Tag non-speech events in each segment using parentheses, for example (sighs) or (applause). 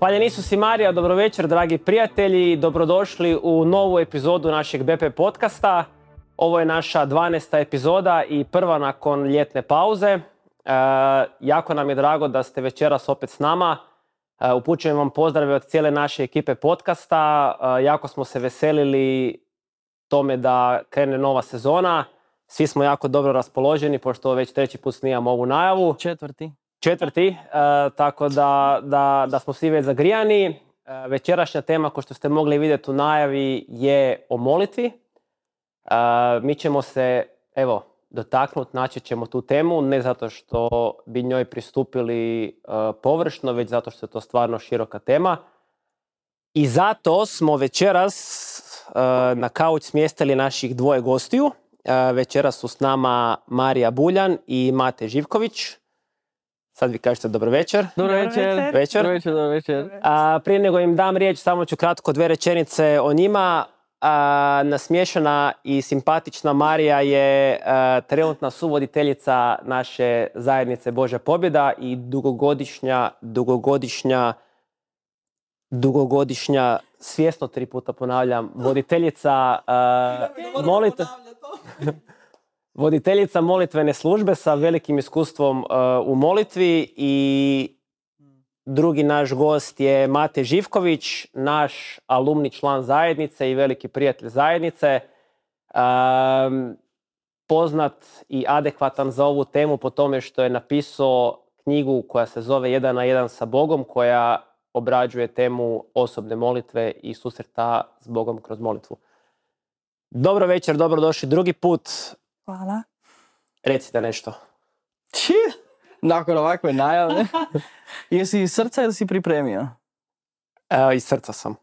Hvala nisu si Marija, dobro večer dragi prijatelji, dobrodošli u novu epizodu našeg BP podcasta. Ovo je naša 12. epizoda i prva nakon ljetne pauze. E, jako nam je drago da ste večeras opet s nama. E, upućujem vam pozdrave od cijele naše ekipe podcasta. E, jako smo se veselili tome da krene nova sezona. Svi smo jako dobro raspoloženi, pošto već treći put snijamo ovu najavu. Četvrti četvrti, e, tako da, smo svi već zagrijani. E, večerašnja tema, kao što ste mogli vidjeti u najavi, je o molitvi. E, mi ćemo se, evo, dotaknuti, naći ćemo tu temu, ne zato što bi njoj pristupili površno, već zato što je to stvarno široka tema. I zato smo večeras na kauč smjestili naših dvoje gostiju. Večeras su s nama Marija Buljan i Mate Živković. Sad vi kažete dobro večer. Dobro večer. Večer. Dobro večer, dobro večer. A, prije nego im dam riječ, samo ću kratko dve rečenice o njima. A, i simpatična Marija je a, trenutna suvoditeljica naše zajednice Božja pobjeda i dugogodišnja, dugogodišnja, dugogodišnja, svjesno tri puta ponavljam, voditeljica, a, molite... (laughs) voditeljica molitvene službe sa velikim iskustvom uh, u molitvi i drugi naš gost je Mate Živković, naš alumni član zajednice i veliki prijatelj zajednice. Um, poznat i adekvatan za ovu temu po tome što je napisao knjigu koja se zove Jedan na jedan sa Bogom koja obrađuje temu osobne molitve i susreta s Bogom kroz molitvu. Dobro večer, dobrodošli drugi put. Hvala. Recite nešto. Či, nakon ovakve najavne? (laughs) Jesi iz srca ili si pripremio? E, iz srca sam.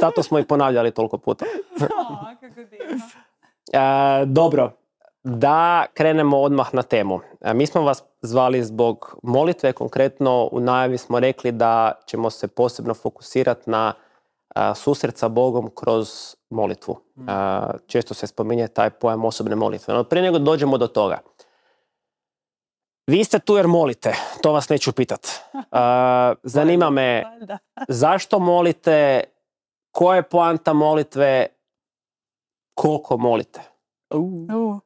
Zato smo i ponavljali toliko puta. O, kako e, dobro, da krenemo odmah na temu. E, mi smo vas zvali zbog molitve, konkretno u najavi smo rekli da ćemo se posebno fokusirati na susret sa Bogom kroz molitvu. Mm. Često se spominje taj pojam osobne molitve. No, prije nego dođemo do toga. Vi ste tu jer molite, to vas neću pitat. (laughs) Zanima me (laughs) zašto molite, koja je poanta molitve, koliko molite?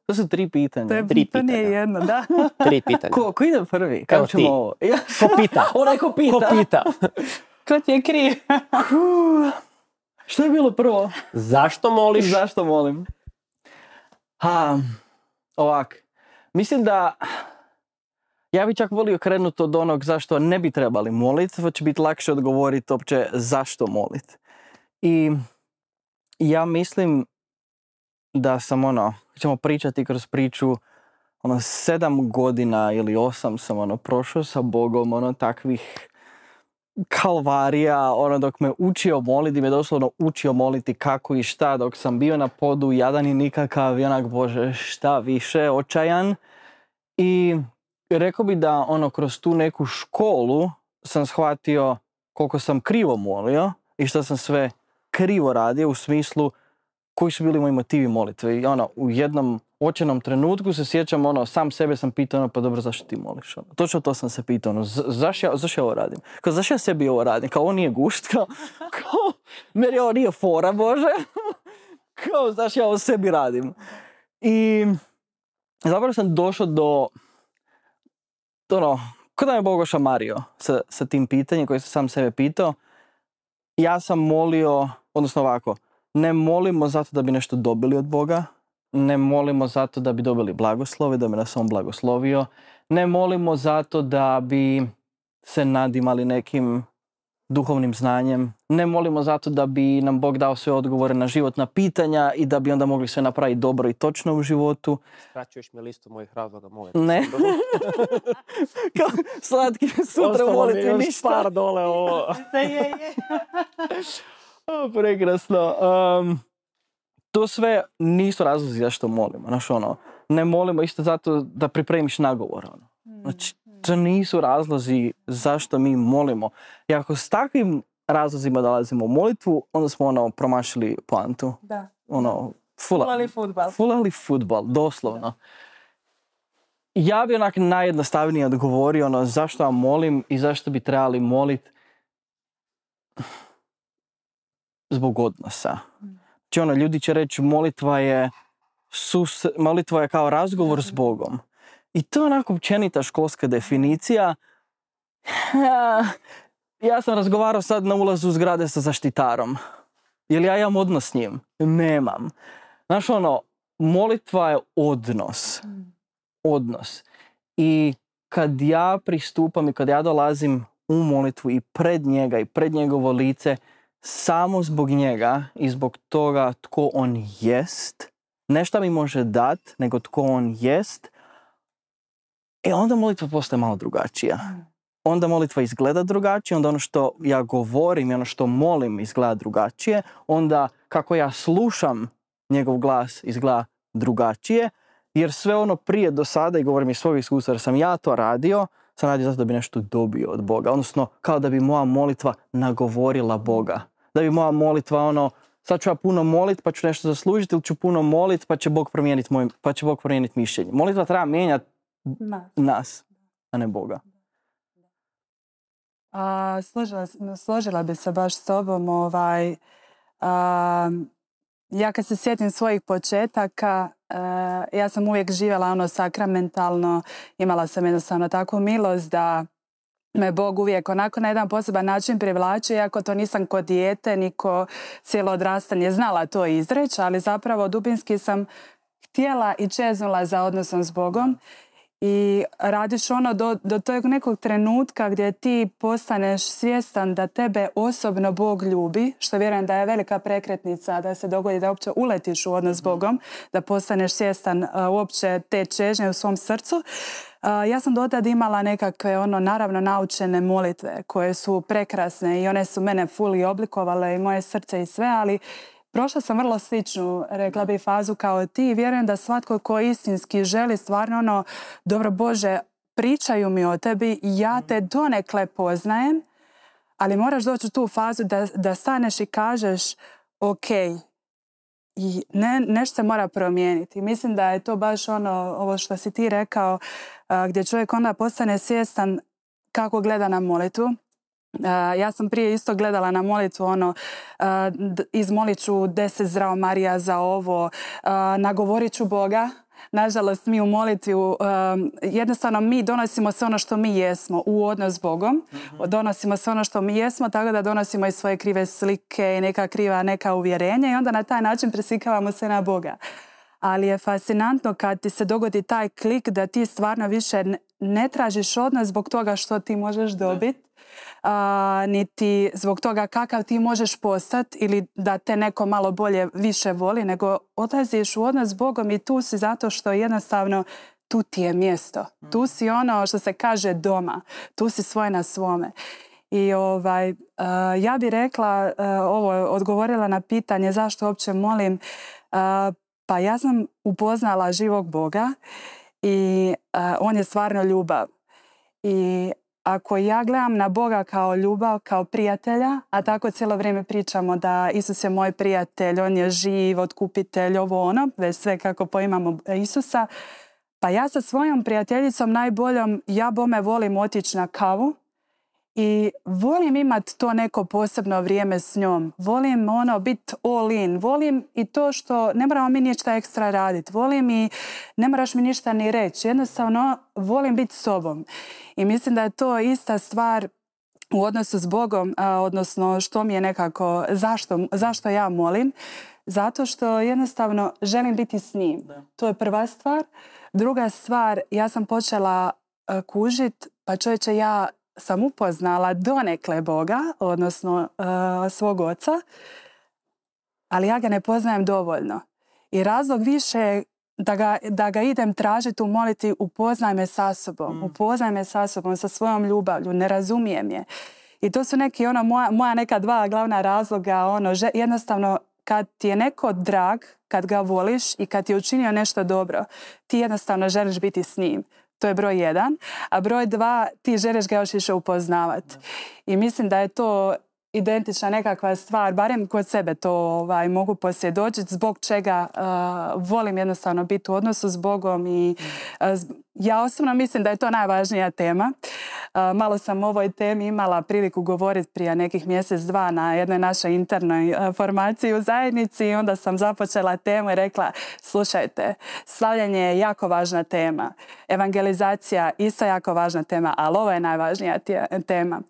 to su tri pitanja. To je tri pitanje pitanja. jedno, da. (laughs) tri pitanja. Ko, ko ide prvi? Kako ćemo ko pita? Onaj pita. Ko pita? je što je bilo prvo? Zašto molim? Zašto molim? Ha, ovak. Mislim da ja bih čak volio krenuti od onog zašto ne bi trebali moliti, pa će biti lakše odgovoriti opće zašto moliti. I ja mislim da sam ono, ćemo pričati kroz priču, ono sedam godina ili osam sam ono prošao sa Bogom ono takvih kalvarija, ono dok me učio moliti, me doslovno učio moliti kako i šta, dok sam bio na podu, jadan i nikakav, i onak, bože, šta više, očajan. I rekao bi da, ono, kroz tu neku školu sam shvatio koliko sam krivo molio i šta sam sve krivo radio u smislu koji su bili moji motivi molitve. I ono, u jednom očenom trenutku se sjećam, ono, sam sebe sam pitao, ono, pa dobro, zašto ti moliš? Ono? Točno to sam se pitao, ono, zašto ja, zaš ovo radim? Kao, zašto ja sebi ovo radim? Kao, ovo nije gušt, kao, (laughs) kao meni ovo nije fora, Bože. (laughs) kao, zašto ja ovo sebi radim? I zapravo sam došao do, ono, kada da me Bogo šamario sa, sa tim pitanjem koje sam sam sebe pitao. Ja sam molio, odnosno ovako, ne molimo zato da bi nešto dobili od Boga, ne molimo zato da bi dobili blagoslove, da bi nas on blagoslovio, ne molimo zato da bi se nadimali nekim duhovnim znanjem, ne molimo zato da bi nam Bog dao sve odgovore na životna pitanja i da bi onda mogli sve napraviti dobro i točno u životu. Skraćuješ mi listu mojih razloga, Ne. (laughs) Kao slatki sutra ništa. Ostalo mi par dole ovo. (laughs) je, je. (laughs) Prekrasno. Um, to sve nisu razlozi zašto molimo. Znaš, ono, ne molimo isto zato da pripremiš nagovor. Ono. Mm, znači, mm. to nisu razlozi zašto mi molimo. I ako s takvim razlozima dolazimo u molitvu, onda smo ono promašili poantu. Da. Ono, fulali futbal. Fulali futbal, doslovno. Da. Ja bi onak najjednostavnije odgovorio ono zašto vam molim i zašto bi trebali molit zbog odnosa. Znači, ono, ljudi će reći molitva je, molitva je kao razgovor s Bogom. I to je onako općenita školska definicija. (laughs) ja sam razgovarao sad na ulazu zgrade sa zaštitarom. Jel ja imam odnos s njim? Nemam. Znaš ono, molitva je odnos. Odnos. I kad ja pristupam i kad ja dolazim u molitvu i pred njega i pred njegovo lice, samo zbog njega i zbog toga tko on jest, ne mi može dat, nego tko on jest, e onda molitva postaje malo drugačija. Onda molitva izgleda drugačije, onda ono što ja govorim i ono što molim izgleda drugačije, onda kako ja slušam njegov glas izgleda drugačije, jer sve ono prije do sada, i govorim iz svog iskustva, jer sam ja to radio, sam radio zato da bi nešto dobio od Boga. Odnosno, kao da bi moja molitva nagovorila Boga da bi moja molitva ono, sad ću ja puno molit pa ću nešto zaslužiti ili ću puno molit pa će Bog promijeniti moj, pa će Bog promijeniti mišljenje. Molitva treba mijenjati nas. nas, a ne Boga. A, složila, složila bi se baš s tobom. Ovaj, a, ja kad se sjetim svojih početaka, eh, ja sam uvijek živjela ono sakramentalno. Imala sam jednostavno takvu milost da me Bog uvijek onako na jedan poseban način privlači, iako to nisam ko dijete, niko cijelo odrastanje znala to izreći, ali zapravo dubinski sam htjela i čeznula za odnosom s Bogom i radiš ono do, do tog nekog trenutka gdje ti postaneš svjestan da tebe osobno Bog ljubi, što vjerujem da je velika prekretnica da se dogodi da uopće uletiš u odnos s mhm. Bogom, da postaneš svjestan uopće te čežnje u svom srcu. ja sam do tada imala nekakve ono naravno naučene molitve koje su prekrasne i one su mene fuli oblikovale i moje srce i sve, ali Prošla sam vrlo sličnu, rekla bi, fazu kao ti i vjerujem da svatko ko istinski želi stvarno ono, dobro Bože, pričaju mi o tebi, ja te mhm. donekle poznajem, ali moraš doći u tu fazu da, da staneš i kažeš, ok, i nešto se mora promijeniti. Mislim da je to baš ono, ovo što si ti rekao, gdje čovjek onda postane svjestan kako gleda na molitvu, ja sam prije isto gledala na molitvu ono izmolit ću deset zrao Marija za ovo, nagovorit ću Boga. Nažalost, mi u molitvi, jednostavno mi donosimo sve ono što mi jesmo u odnos s Bogom. Mhm. Donosimo sve ono što mi jesmo, tako da donosimo i svoje krive slike i neka kriva neka uvjerenja i onda na taj način presikavamo se na Boga. Ali je fascinantno kad ti se dogodi taj klik da ti stvarno više ne tražiš odnos zbog toga što ti možeš dobiti, niti zbog toga kakav ti možeš postati ili da te neko malo bolje više voli, nego odlaziš u odnos s Bogom i tu si zato što jednostavno tu ti je mjesto. Tu mm. si ono što se kaže doma. Tu si svoj na svome. I ovaj, ja bi rekla, ovo odgovorila na pitanje zašto uopće molim, pa ja sam upoznala živog Boga i on je stvarno ljubav. I ako ja gledam na Boga kao ljubav, kao prijatelja, a tako cijelo vrijeme pričamo da Isus je moj prijatelj, on je živ, otkupitelj, ovo ono, već sve kako poimamo Isusa, pa ja sa svojom prijateljicom najboljom, ja bome volim otići na kavu, i volim imat to neko posebno vrijeme s njom. Volim ono bit all in. Volim i to što ne moramo mi ništa ekstra raditi. Volim i ne moraš mi ništa ni reći. Jednostavno volim biti sobom. I mislim da je to ista stvar u odnosu s Bogom, odnosno što mi je nekako, zašto, ja molim. Zato što jednostavno želim biti s njim. To je prva stvar. Druga stvar, ja sam počela kužit, pa čovječe ja sam upoznala donekle Boga, odnosno eh, svog oca, ali ja ga ne poznajem dovoljno. I razlog više je da ga, idem tražiti, umoliti, upoznaj me sa sobom, mm. upoznaj me sa sobom, sa svojom ljubavlju, ne razumijem je. I to su neki, ono, moja, neka dva glavna razloga, ono, jednostavno, kad ti je neko drag, kad ga voliš i kad ti je učinio nešto dobro, ti jednostavno želiš biti s njim. To je broj jedan. A broj dva, ti želiš ga još više upoznavat. I mislim da je to identična nekakva stvar, barem kod sebe to ovaj, mogu posvjedočiti, zbog čega eh, volim jednostavno biti u odnosu s Bogom i eh, ja osobno mislim da je to najvažnija tema. Eh, malo sam o ovoj temi imala priliku govoriti prije nekih mjesec, dva na jednoj našoj internoj formaciji u zajednici i onda sam započela temu i rekla slušajte, slavljanje je jako važna tema, evangelizacija isto jako važna tema, ali ovo je najvažnija tema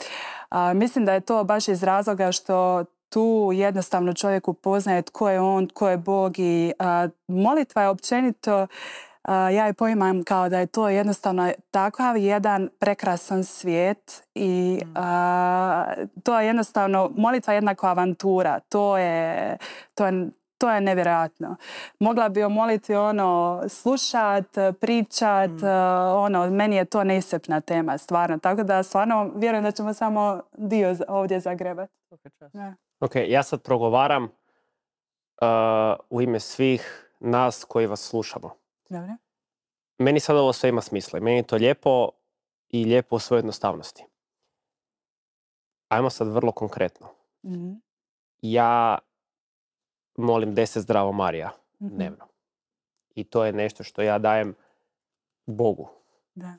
mislim da je to baš iz razloga što tu jednostavno čovjek upoznaje tko je on, tko je Bog i molitva je općenito ja je poimam kao da je to jednostavno takav jedan prekrasan svijet i mm. to je jednostavno molitva jednako avantura. To je, to je to je nevjerojatno. Mogla bi omoliti ono slušat, pričat, mm. eh, ono, meni je to nesepna tema, stvarno. Tako da stvarno vjerujem da ćemo samo dio ovdje zagrebati. ok, ja sad progovaram eh, u ime svih nas koji vas slušamo. Dobre. Meni sad ovo sve ima smisla. Meni je to lijepo i lijepo u svojoj jednostavnosti. Ajmo sad vrlo konkretno. Mhm. Ja molim deset zdravo Marija dnevno. I to je nešto što ja dajem Bogu. Da.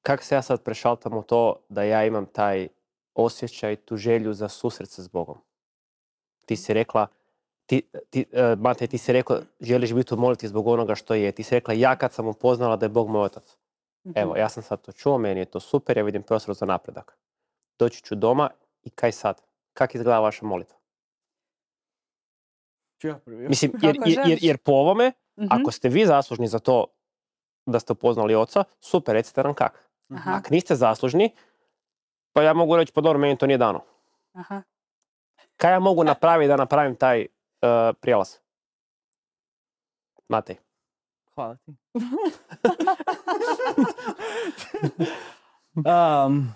Kako se ja sad prešaltam u to da ja imam taj osjećaj, tu želju za susret s Bogom? Ti si rekla, ti, ti, e, ti si rekla, želiš biti umoliti zbog onoga što je. Ti si rekla, ja kad sam upoznala da je Bog moj otac. Evo, ja sam sad to čuo, meni je to super, ja vidim prostor za napredak. Doći ću doma i kaj sad? Kak izgleda vaša molitva? Mislim, jer, jer, jer, po ovome, mhm. ako ste vi zaslužni za to da ste upoznali oca, super, recite nam kak. Ako niste zaslužni, pa ja mogu reći, pa dobro, meni to nije dano. Aha. Kaj ja mogu napraviti da napravim taj eh, prijelaz? Matej. Hvala ti. (laughs)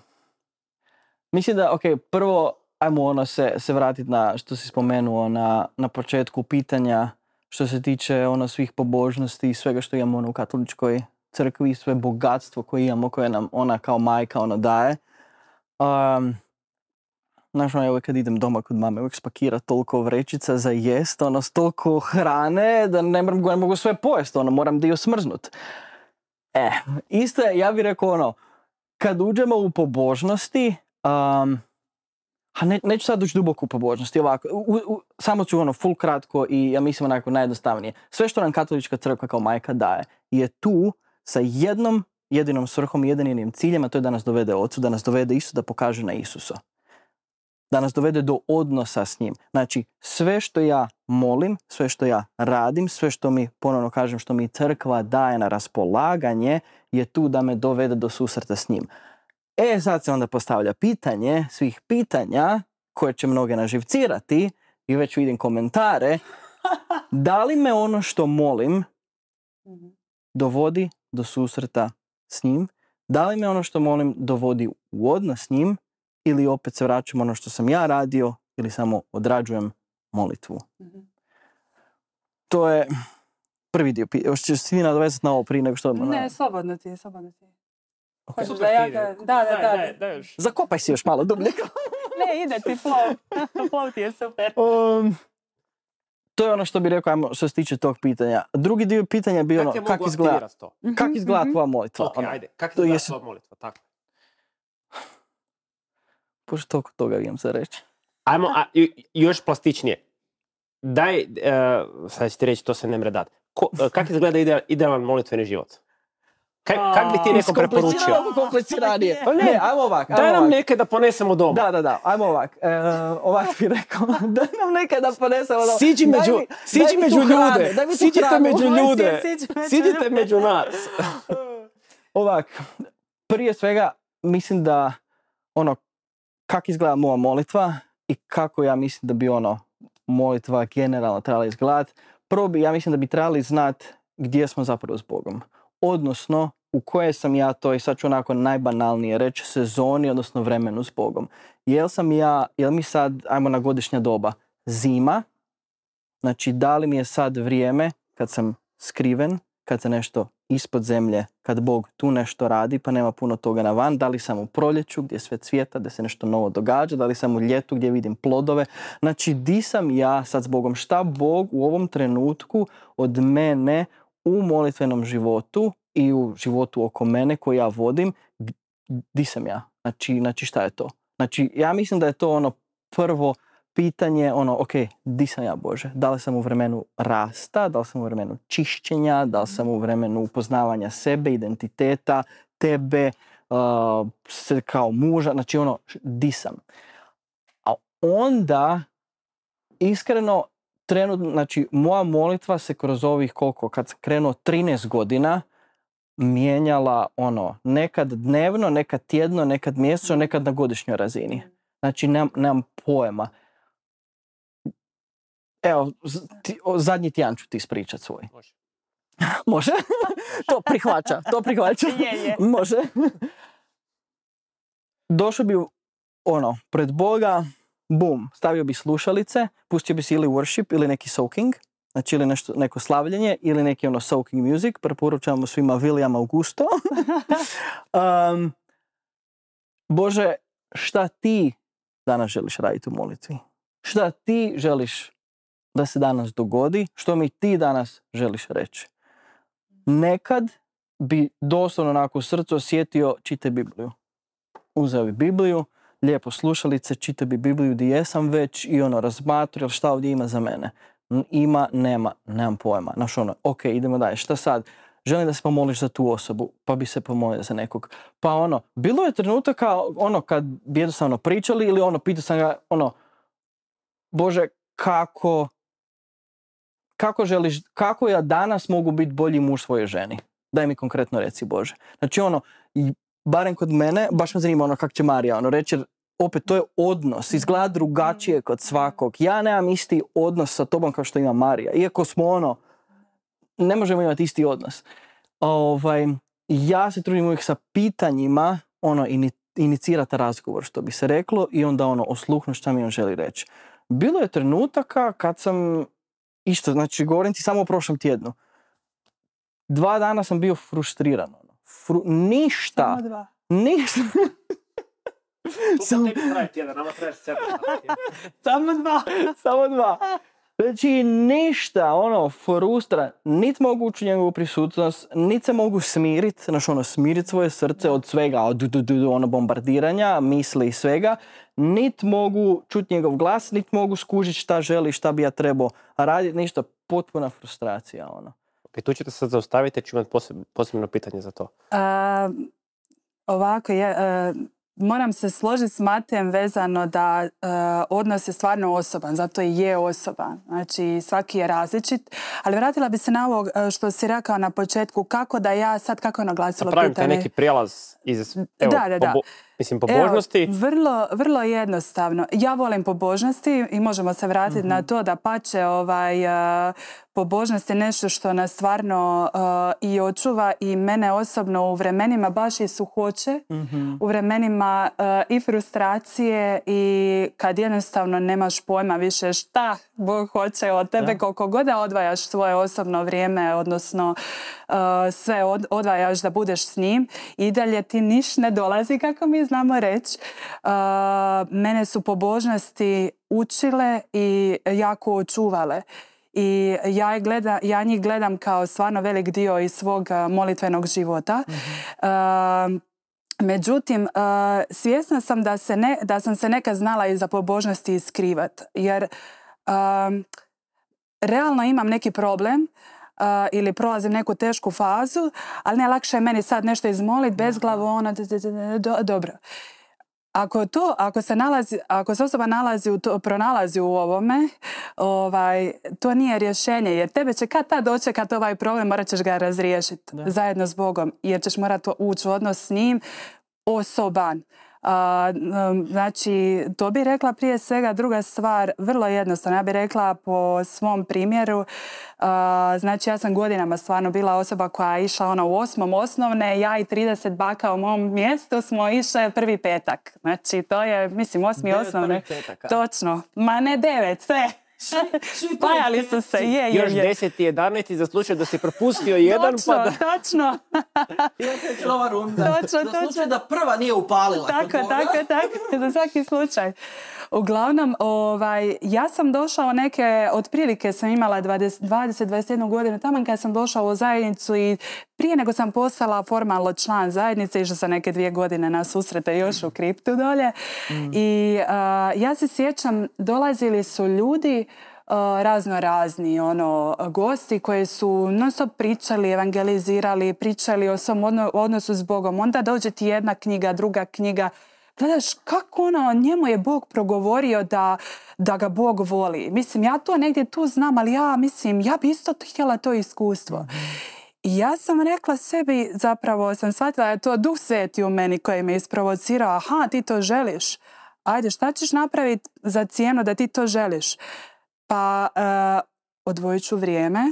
(laughs) mislim da, ok, prvo, ajmo ono se, se vratiti na što si spomenuo na, na početku pitanja što se tiče ono svih pobožnosti i svega što imamo u katoličkoj crkvi, sve bogatstvo koje imamo, koje nam ona kao majka ono daje. Um, Znaš, ono, uvijek kad idem doma kod mame, uvijek spakira toliko vrećica za jest, ono, toliko hrane da ne, mogu sve pojest, ono, moram dio smrznut. E, eh, isto je, ja bih rekao, ono, kad uđemo u pobožnosti, Ha, ne, neću sad ući duboko u pobožnosti, ovako, samo ću ono full kratko i ja mislim onako najjednostavnije. Sve što nam katolička crkva kao majka daje je tu sa jednom jedinom svrhom, jedinim ciljem, a to je da nas dovede ocu, da nas dovede Isu, da pokaže na Isusa. Da nas dovede do odnosa s njim. Znači, sve što ja molim, sve što ja radim, sve što mi, ponovno kažem, što mi crkva daje na raspolaganje, je tu da me dovede do susreta s njim. E, sad se onda postavlja pitanje svih pitanja koje će mnoge naživcirati i već vidim komentare. (laughs) Da li me ono što molim mhm. dovodi do susreta s njim? Da li me ono što molim dovodi u odnos s njim? Ili opet se vraćam ono što sam ja radio ili samo odrađujem molitvu? Mhm. To je prvi dio. Još ćeš svi nadovezati na ovo prije nego što... Ne, slobodno ti je, slobodno ti super da, da, da, da. još. Zakopaj si još malo dublje. ne, ide ti plov. plov (laughs) ti je super. Um, to je ono što bih rekao što se tiče tog pitanja. Drugi dio pitanja je bio ono, kako izgleda, to? kak mhm, mhm. izgleda tvoja molitva? Ok, ono, ajde, kak izgleda jesu... tvoja molitva, tako. (sighs) Pošto toliko toga imam za reći. Ajmo, a, još plastičnije. Daj, uh, sad ti reći, to se ne mre dati. E, kako izgleda ideal, idealan molitveni život? Kaj, bi ti neko preporučio? kompliciranije. Pa ne, ajmo ovak. daj nam neke da ponesemo doma. Da, da, da, ajmo ovak. E, ovak bi rekao, (laughs) daj nam neke da ponesemo doma. Siđi među, ljude. među ljude. Siđite među nas. (laughs) ovak, prije svega mislim da ono, kak izgleda moja molitva i kako ja mislim da bi ono molitva generalno trebala izgledati. Prvo bi, ja mislim da bi trebali znat gdje smo zapravo s Bogom. Odnosno, u koje sam ja to, i sad ću onako najbanalnije reći, sezoni, odnosno vremenu s Bogom. Jel sam ja, jel mi sad, ajmo na godišnja doba, zima, znači da li mi je sad vrijeme kad sam skriven, kad se nešto ispod zemlje, kad Bog tu nešto radi pa nema puno toga na van, da li sam u proljeću gdje sve cvjeta, gdje se nešto novo događa, da li sam u ljetu gdje vidim plodove. Znači, di sam ja sad s Bogom? Šta Bog u ovom trenutku od mene u molitvenom životu i u životu oko mene koji ja vodim, di sam ja? Znači, znači šta je to? Znači, ja mislim da je to ono prvo pitanje, ono, ok, di sam ja Bože? Da li sam u vremenu rasta, da li sam u vremenu čišćenja, da li sam u vremenu upoznavanja sebe, identiteta, tebe, kao muža, znači ono, di sam? A onda, iskreno, trenutno, znači moja molitva se kroz ovih koliko, kad sam krenuo 13 godina, mijenjala ono nekad dnevno, nekad tjedno, nekad mjesečno, nekad na godišnjoj razini. Znači nemam, nemam pojma. Evo, ti, o, zadnji tjedan ću ti ispričat svoj. Može. (laughs) Može? to prihvaća, to prihvaća. (laughs) je, je. Može. Došao bi ono, pred Boga, bum, stavio bi slušalice, pustio bi si ili worship ili neki soaking – Znači ili nešto, neko slavljenje ili neki ono soaking music. preporučavamo svima William Augusto. um, (laughs) Bože, šta ti danas želiš raditi u molitvi? Šta ti želiš da se danas dogodi? Što mi ti danas želiš reći? Nekad bi doslovno onako srcu osjetio čite Bibliju. Uzeo bi Bibliju, lijepo slušalice, čite bi Bibliju gdje jesam već i ono razmatrio šta ovdje ima za mene. Ima, nema, nemam pojma. Znaš ono, ok, idemo dalje, šta sad? Želim da se pomoliš za tu osobu, pa bi se pomolio za nekog. Pa ono, bilo je trenutaka, ono, kad bi jednostavno pričali ili ono, pitao sam ga, ono, Bože, kako, kako želiš, kako ja danas mogu biti bolji muž svojoj ženi? Daj mi konkretno reci Bože. Znači ono, barem kod mene, baš me zanima ono kak će Marija ono reći, opet to je odnos, izgleda drugačije mm. kod svakog. Ja nemam isti odnos sa tobom kao što ima Marija. Iako smo ono, ne možemo imati isti odnos. Ovaj, ja se trudim uvijek sa pitanjima ono, inicirati razgovor, što bi se reklo, i onda ono, osluhnu šta mi on želi reći. Bilo je trenutaka kad sam, isto, znači govorim ti samo o prošlom tjednu, dva dana sam bio frustriran. Ono. ništa. Ništa samo... tebi traje tjedan, nama Samo dva, samo dva. Znači, ništa, ono, frustra, nit mogu ući njegovu prisutnost, nit se mogu smirit, znaš, ono, smirit svoje srce od svega, od ono, bombardiranja, misli i svega, nit mogu čut njegov glas, nit mogu skužit šta želi, šta bi ja trebao radit, ništa, potpuna frustracija, ono. Ok, e, tu ćete sad zaustaviti, ću imat posebno pitanje za to. A, ovako, je, e, moram se složiti s Matejem vezano da e, odnos je stvarno osoban, zato i je osoban. Znači svaki je različit. Ali vratila bi se na ovo e, što si rekao na početku, kako da ja sad, kako je naglasilo pitanje. Da pravim neki prijelaz iz... da, da, da. Mislim, pobožnosti? Evo, vrlo, vrlo jednostavno. Ja volim pobožnosti i možemo se vratiti na mhm. to da pače ovaj, eh, pobožnost je nešto što nas stvarno eh, i očuva i mene osobno u vremenima baš i suhoće, mm u vremenima eh, i frustracije i kad jednostavno nemaš pojma više šta Bog hoće od tebe koliko god da odvajaš svoje osobno vrijeme, odnosno uh, sve odvajaš da budeš s njim i dalje ti niš ne dolazi, kako mi znamo reći. Uh, mene su pobožnosti učile i jako očuvale. I ja, gleda, ja njih gledam kao stvarno velik dio iz svog uh, molitvenog života. Mhm. Međutim, svjesna sam da, da sam se nekad znala i za pobožnosti iskrivat, jer realno imam neki problem ili prolazim neku tešku fazu, ali ne je meni sad nešto izmoliti bez glavo, ono, dobro. Ako to, ako se nalazi, ako se osoba nalazi pronalazi u ovome, ovaj, to nije rješenje jer tebe će kad tad kad ovaj problem, morat ćeš ga razriješiti zajedno s Bogom jer ćeš morati ući u odnos s njim osoban. Znači, to bi rekla prije svega. Druga stvar, vrlo jednostavno, ja bih rekla po svom primjeru, znači ja sam godinama stvarno bila osoba koja je išla ona u osmom osnovne, ja i 30 baka u mom mjestu smo išle prvi petak. Znači, to je, mislim, osmi osnovne. Točno. Ma ne devet, sve. Spajali su se, je, je, Još 10 i 11 za slučaj da si propustio jedan pa točno, pa da... Točno, (laughs) točno. runda. Točno, za točno. da prva nije upalila. Tako, tako, tako, za svaki slučaj. Uglavnom, ovaj, ja sam došla neke, otprilike sam imala 20-21 godinu, tamo kad sam došla u zajednicu i prije nego sam postala formalno član zajednice, išla sam neke dvije godine na susrete još u kriptu dolje. Mm. I ja se sjećam, dolazili su ljudi razno razni ono, gosti koji su non pričali, evangelizirali, pričali o svom odnosu s Bogom. Onda dođe ti jedna knjiga, druga knjiga, gledaš kako ono, njemu je Bog progovorio da, da ga Bog voli. Mislim, ja to negdje tu znam, ali ja mislim, ja bi isto htjela to iskustvo. I ja sam rekla sebi, zapravo sam shvatila da je to duh sveti u meni koji me isprovocirao. Aha, ti to želiš. Ajde, šta ćeš napraviti za cijenu da ti to želiš? Pa uh, odvojit ću vrijeme,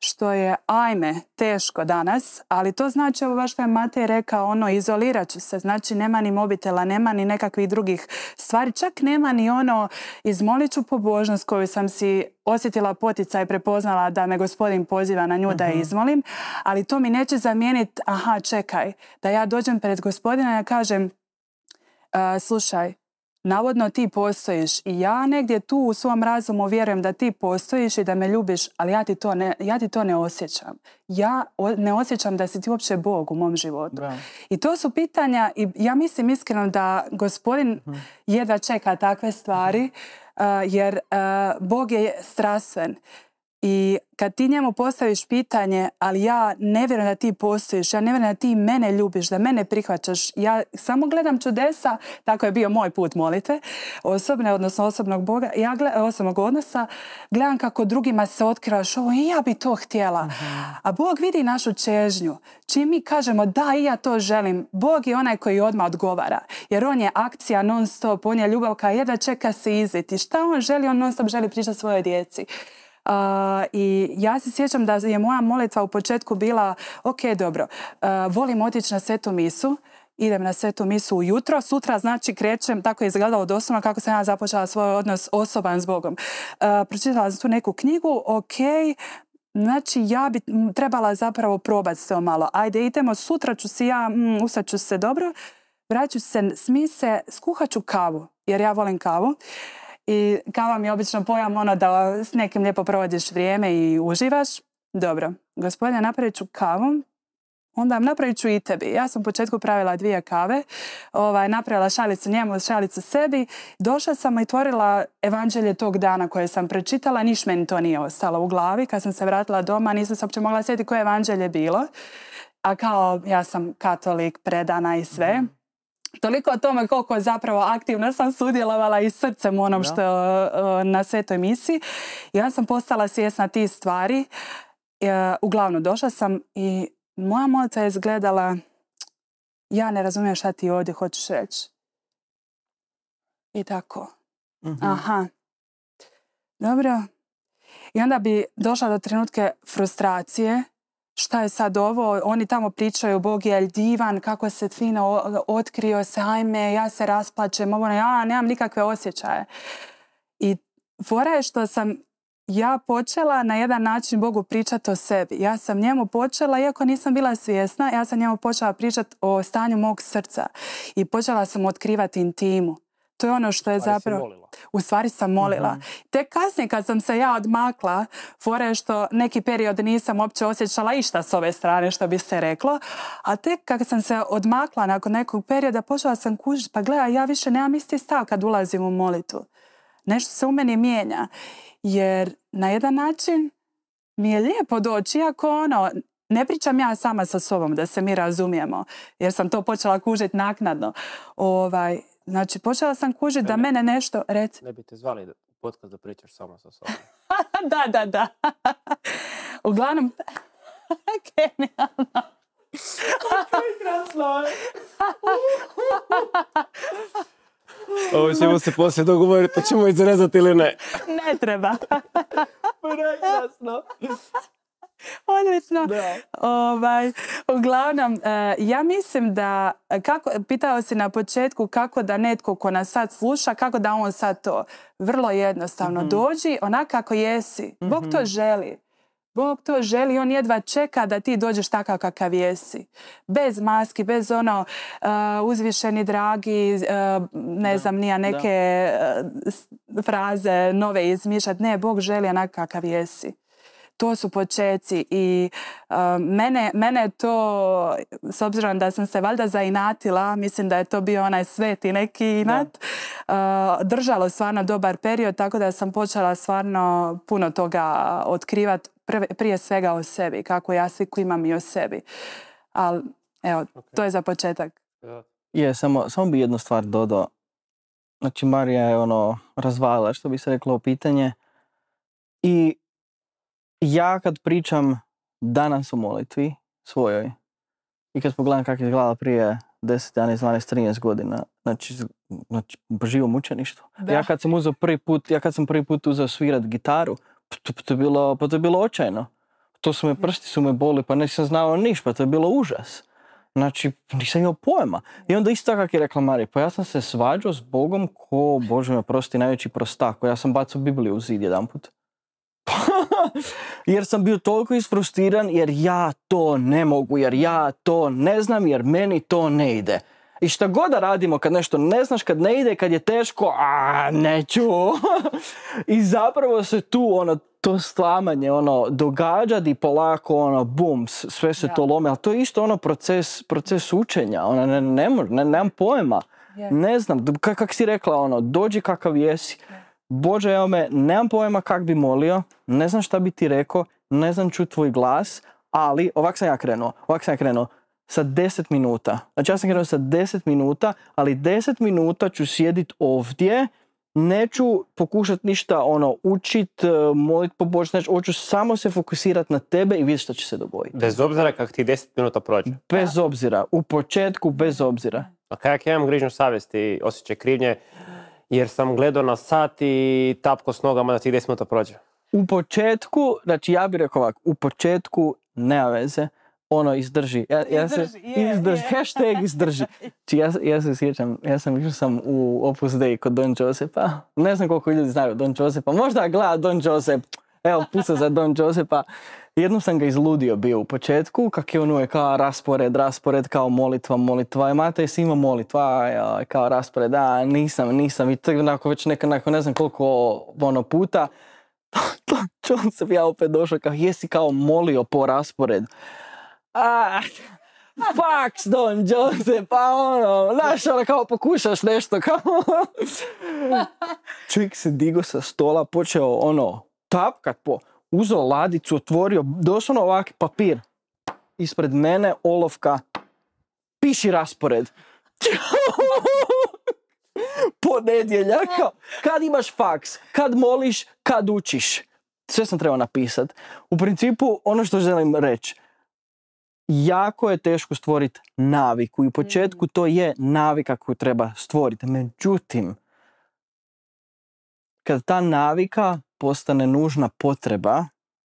što je ajme teško danas, ali to znači ovo baš što je Matej rekao, ono izolirat ću se, znači nema ni mobitela, nema ni nekakvih drugih stvari, čak nema ni ono izmolit ću pobožnost koju sam si osjetila potica i prepoznala da me gospodin poziva na nju da je mhm. izmolim, ali to mi neće zamijeniti, aha čekaj, da ja dođem pred gospodina i ja kažem, slušaj, Navodno ti postojiš i ja negdje tu u svom razumu vjerujem da ti postojiš i da me ljubiš, ali ja ti to ne, osjećam. Ja ne osjećam da si ti uopće Bog u mom životu. I to su pitanja i ja mislim iskreno da gospodin mhm. jedva čeka takve stvari mhm. eh, jer eh, Bog je strastven. I kad ti njemu postaviš pitanje, ali ja ne vjerujem da ti postojiš, ja ne vjerujem da ti mene ljubiš, da mene prihvaćaš, ja samo gledam čudesa, tako je bio moj put molite, osobne, odnosno osobnog Boga, ja gledam, osobnog odnosa, gledam kako drugima se otkrivaš ovo i ja bi to htjela. Mhm. A Bog vidi našu čežnju. Čim mi kažemo da i ja to želim, Bog je onaj koji odmah odgovara. Jer on je akcija non stop, on je ljubavka, jedva čeka se iziti. Šta on želi, on non stop želi pričati svojoj djeci. I ja se sjećam da je moja molitva u početku bila, ok, dobro, e, volim otići na svetu misu, idem na svetu misu ujutro, sutra znači krećem, tako je izgledalo doslovno kako sam ja započela svoj odnos osoban s Bogom. E, pročitala sam tu neku knjigu, ok, Znači, ja bi trebala zapravo probati se malo. Ajde, idemo, sutra ću se ja, mm, usat ću se dobro, vraću se, smise, skuhat ću kavu, jer ja volim kavu. I kao mi je obično pojam ono da s nekim lijepo provodiš vrijeme i uživaš. Dobro, gospodine, napravit ću kavu, onda vam napravit ću i tebi. Ja sam u početku pravila dvije kave, ovaj, napravila šalicu njemu, šalicu sebi. Došla sam i tvorila evanđelje tog dana koje sam prečitala, niš meni to nije ostalo u glavi. Kad sam se vratila doma, nisam se uopće mogla sjetiti koje evanđelje bilo. A kao ja sam katolik, predana i sve. Mhm. Toliko o tome koliko zapravo aktivno sam sudjelovala i srcem u onom što e, na svetoj misiji. I onda sam postala svjesna tih stvari. E, uglavnom, došla sam i moja moca je izgledala ja ne razumijem šta ti ovdje hoćeš reći. I tako. Mhm. Aha. Dobro. I onda bi došla do trenutke frustracije šta je sad ovo, oni tamo pričaju, Bog je divan, kako se fino otkrio se, ajme, ja se rasplačem, ovo, ono, ja nemam nikakve osjećaje. I fora je što sam ja počela na jedan način Bogu pričati o sebi. Ja sam njemu počela, iako nisam bila svjesna, ja sam njemu počela pričati o stanju mog srca. I počela sam otkrivati intimu. To je ono što je zapravo... U stvari sam molila. Mhm. Tek kasnije kad sam se ja odmakla, fore što neki period nisam uopće osjećala išta s ove strane što bi se reklo, a tek kad sam se odmakla nakon nekog perioda počela sam kužiti pa gledaj ja više nemam isti stav kad ulazim u molitu. Nešto se u meni mijenja. Jer na jedan način mi je lijepo doći, iako ono, ne pričam ja sama sa sobom da se mi razumijemo, jer sam to počela kužiti naknadno. Ovaj, Znači, počela sam kužiti da mene nešto... Reci. Ne bi te zvali da podcast da pričaš sama sa sobom. (laughs) da, da, da. (laughs) Uglavnom... (laughs) Genijalno. Ovo ćemo se poslije dogovoriti, pa ćemo izrezati ili ne. Ne treba. Prekrasno. Pa (laughs) Odlično. Ovaj, uglavnom, e, ja mislim da, kako, pitao si na početku kako da netko ko nas sad sluša, kako da on sad to vrlo jednostavno mhm. dođi, onako kako jesi. Bog to mhm. želi. Bog to želi, on jedva čeka da ti dođeš takav kakav jesi. Bez maski, bez ono uh, uzvišeni dragi, e, ne da, znam, nija neke fraze nove izmišljati. Ne, Bog želi onak kakav jesi to su počeci i e, mene, je to, s obzirom da sam se valjda zainatila, mislim da je to bio onaj sveti neki inat, e, držalo stvarno dobar period, tako da sam počela stvarno puno toga otkrivat prije svega o sebi, kako ja sviku imam i o sebi. Ali evo, to je za početak. Je, samo, bi jednu stvar dodao. Znači, Marija je ono razvala, što bi se reklo, pitanje. I ja kad pričam danas o molitvi svojoj i kad pogledam kako je izgledala prije 10, 11, 12, 13 godina, znači, znači živo mučeništvo. Da. Ja kad sam uzeo prvi put, ja kad sam prvi put uzeo svirat gitaru, pa to, je bilo, pa to je bilo očajno. To su me mm. prsti su me boli, pa nisam znao niš, pa to je bilo užas. Znači, nisam imao pojma. I onda isto kak je rekla Marija, pa ja sam se svađao s Bogom ko, Bože me prosti, najveći prostak. Ja sam bacao Bibliju u zid jedan put. (laughs) jer sam bio toliko isfrustiran jer ja to ne mogu, jer ja to ne znam, jer meni to ne ide. I šta god da radimo kad nešto ne znaš, kad ne ide, kad je teško, a neću. (laughs) I zapravo se tu ono, to slamanje ono, događa i polako ono, bum, sve se to lome. Ali to je isto ono proces, proces učenja, ono, ne, ne, ne, nemam pojma. Ne znam, kako si rekla, ono, dođi kakav jesi. Bože, evo me, nemam pojma kak bi molio, ne znam šta bi ti rekao, ne znam ču tvoj glas, ali ovak sam ja krenuo, ovak sam ja krenuo sa 10 minuta. Znači ja sam krenuo sa 10 minuta, ali deset minuta ću sjedit ovdje, neću pokušat ništa ono učit, e, molit Bože, znači hoću samo se fokusirat na tebe i vidjeti šta će se dogoditi. Bez obzira kak ti deset minuta prođe? Bez obzira, u početku bez obzira. Pa kak ja imam grižnju savjesti, osjećaj krivnje, jer sam gledao na sat i tapko s nogama da ti smo to prođe. U početku, znači ja bih rekao ovako, u početku nema veze, ono izdrži. Ja, izdrži, se, je, izdrži, hashtag izdrži. (laughs) Znači ja, se sjećam, ja sam išao sam u Opus Dei kod Don Josepa. Ne znam koliko ljudi znaju Don Josepa, možda gleda Don Josep Evo, pusa za Don Josepa. Jednom sam ga izludio bio u početku, kak je ono, je kao raspored, raspored, kao molitva, molitva, i e, mate, jesi ima molitva, kao raspored, a nisam, nisam, i tako već neka, nakon ne znam koliko ono puta, Don (laughs) se ja opet došao kao, jesi kao molio po raspored. A, Faks Don Jose, pa ono, naša, ono, kao pokušaš nešto, kao... Ono. (laughs) Čovjek se digo sa stola, počeo ono, tapkat po, uzeo ladicu, otvorio, doslovno ovaki papir, ispred mene olovka, piši raspored. (laughs) Ponedjeljak, kad imaš faks, kad moliš, kad učiš. Sve sam trebao napisat. U principu, ono što želim reći, jako je teško stvoriti naviku i u početku mm. to je navika koju treba stvoriti. Međutim, kad ta navika postane nužna potreba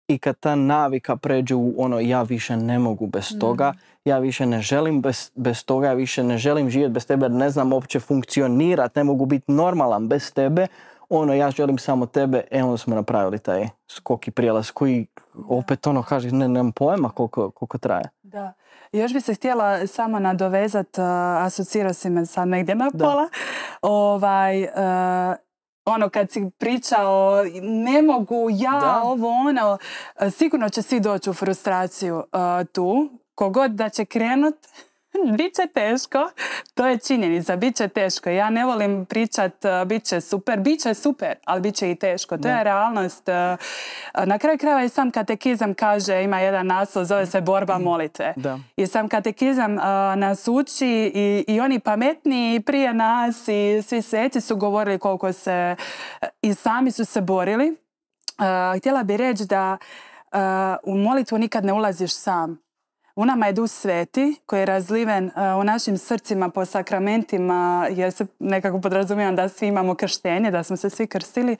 i kad ta navika pređe u ono ja više ne mogu bez toga, mm. ja više ne želim bez, bez toga, ja više ne želim živjeti bez tebe jer ne znam uopće funkcionirati, ne mogu biti normalan bez tebe, ono ja želim samo tebe, e onda smo napravili taj skok i prijelaz koji opet ono kaže ne, nemam pojma koliko, koliko traje. Da. Još bi se htjela samo nadovezati, asocira se si me sad negdje na pola, ovaj, e, ono kad si pričao ne mogu ja ovo ono sigurno će svi doći u frustraciju uh, tu kogod da će krenut (laughs) (laughs) bit će teško, to je činjenica, bit će teško. Ja ne volim pričat e, bit će super, bit će super, ali bit će i teško. To je realnost. E, na kraju krajeva i sam katekizam kaže, ima jedan naslov, zove se borba molitve. I sam katekizam e, nas uči i, oni pametniji prije nas i svi sveci su govorili koliko se i sami su se borili. Htjela bi reći da u molitvu nikad ne ulaziš sam u nama je duh sveti koji je razliven e, u našim srcima po sakramentima jer se nekako podrazumijem da svi imamo krštenje, da smo se svi krstili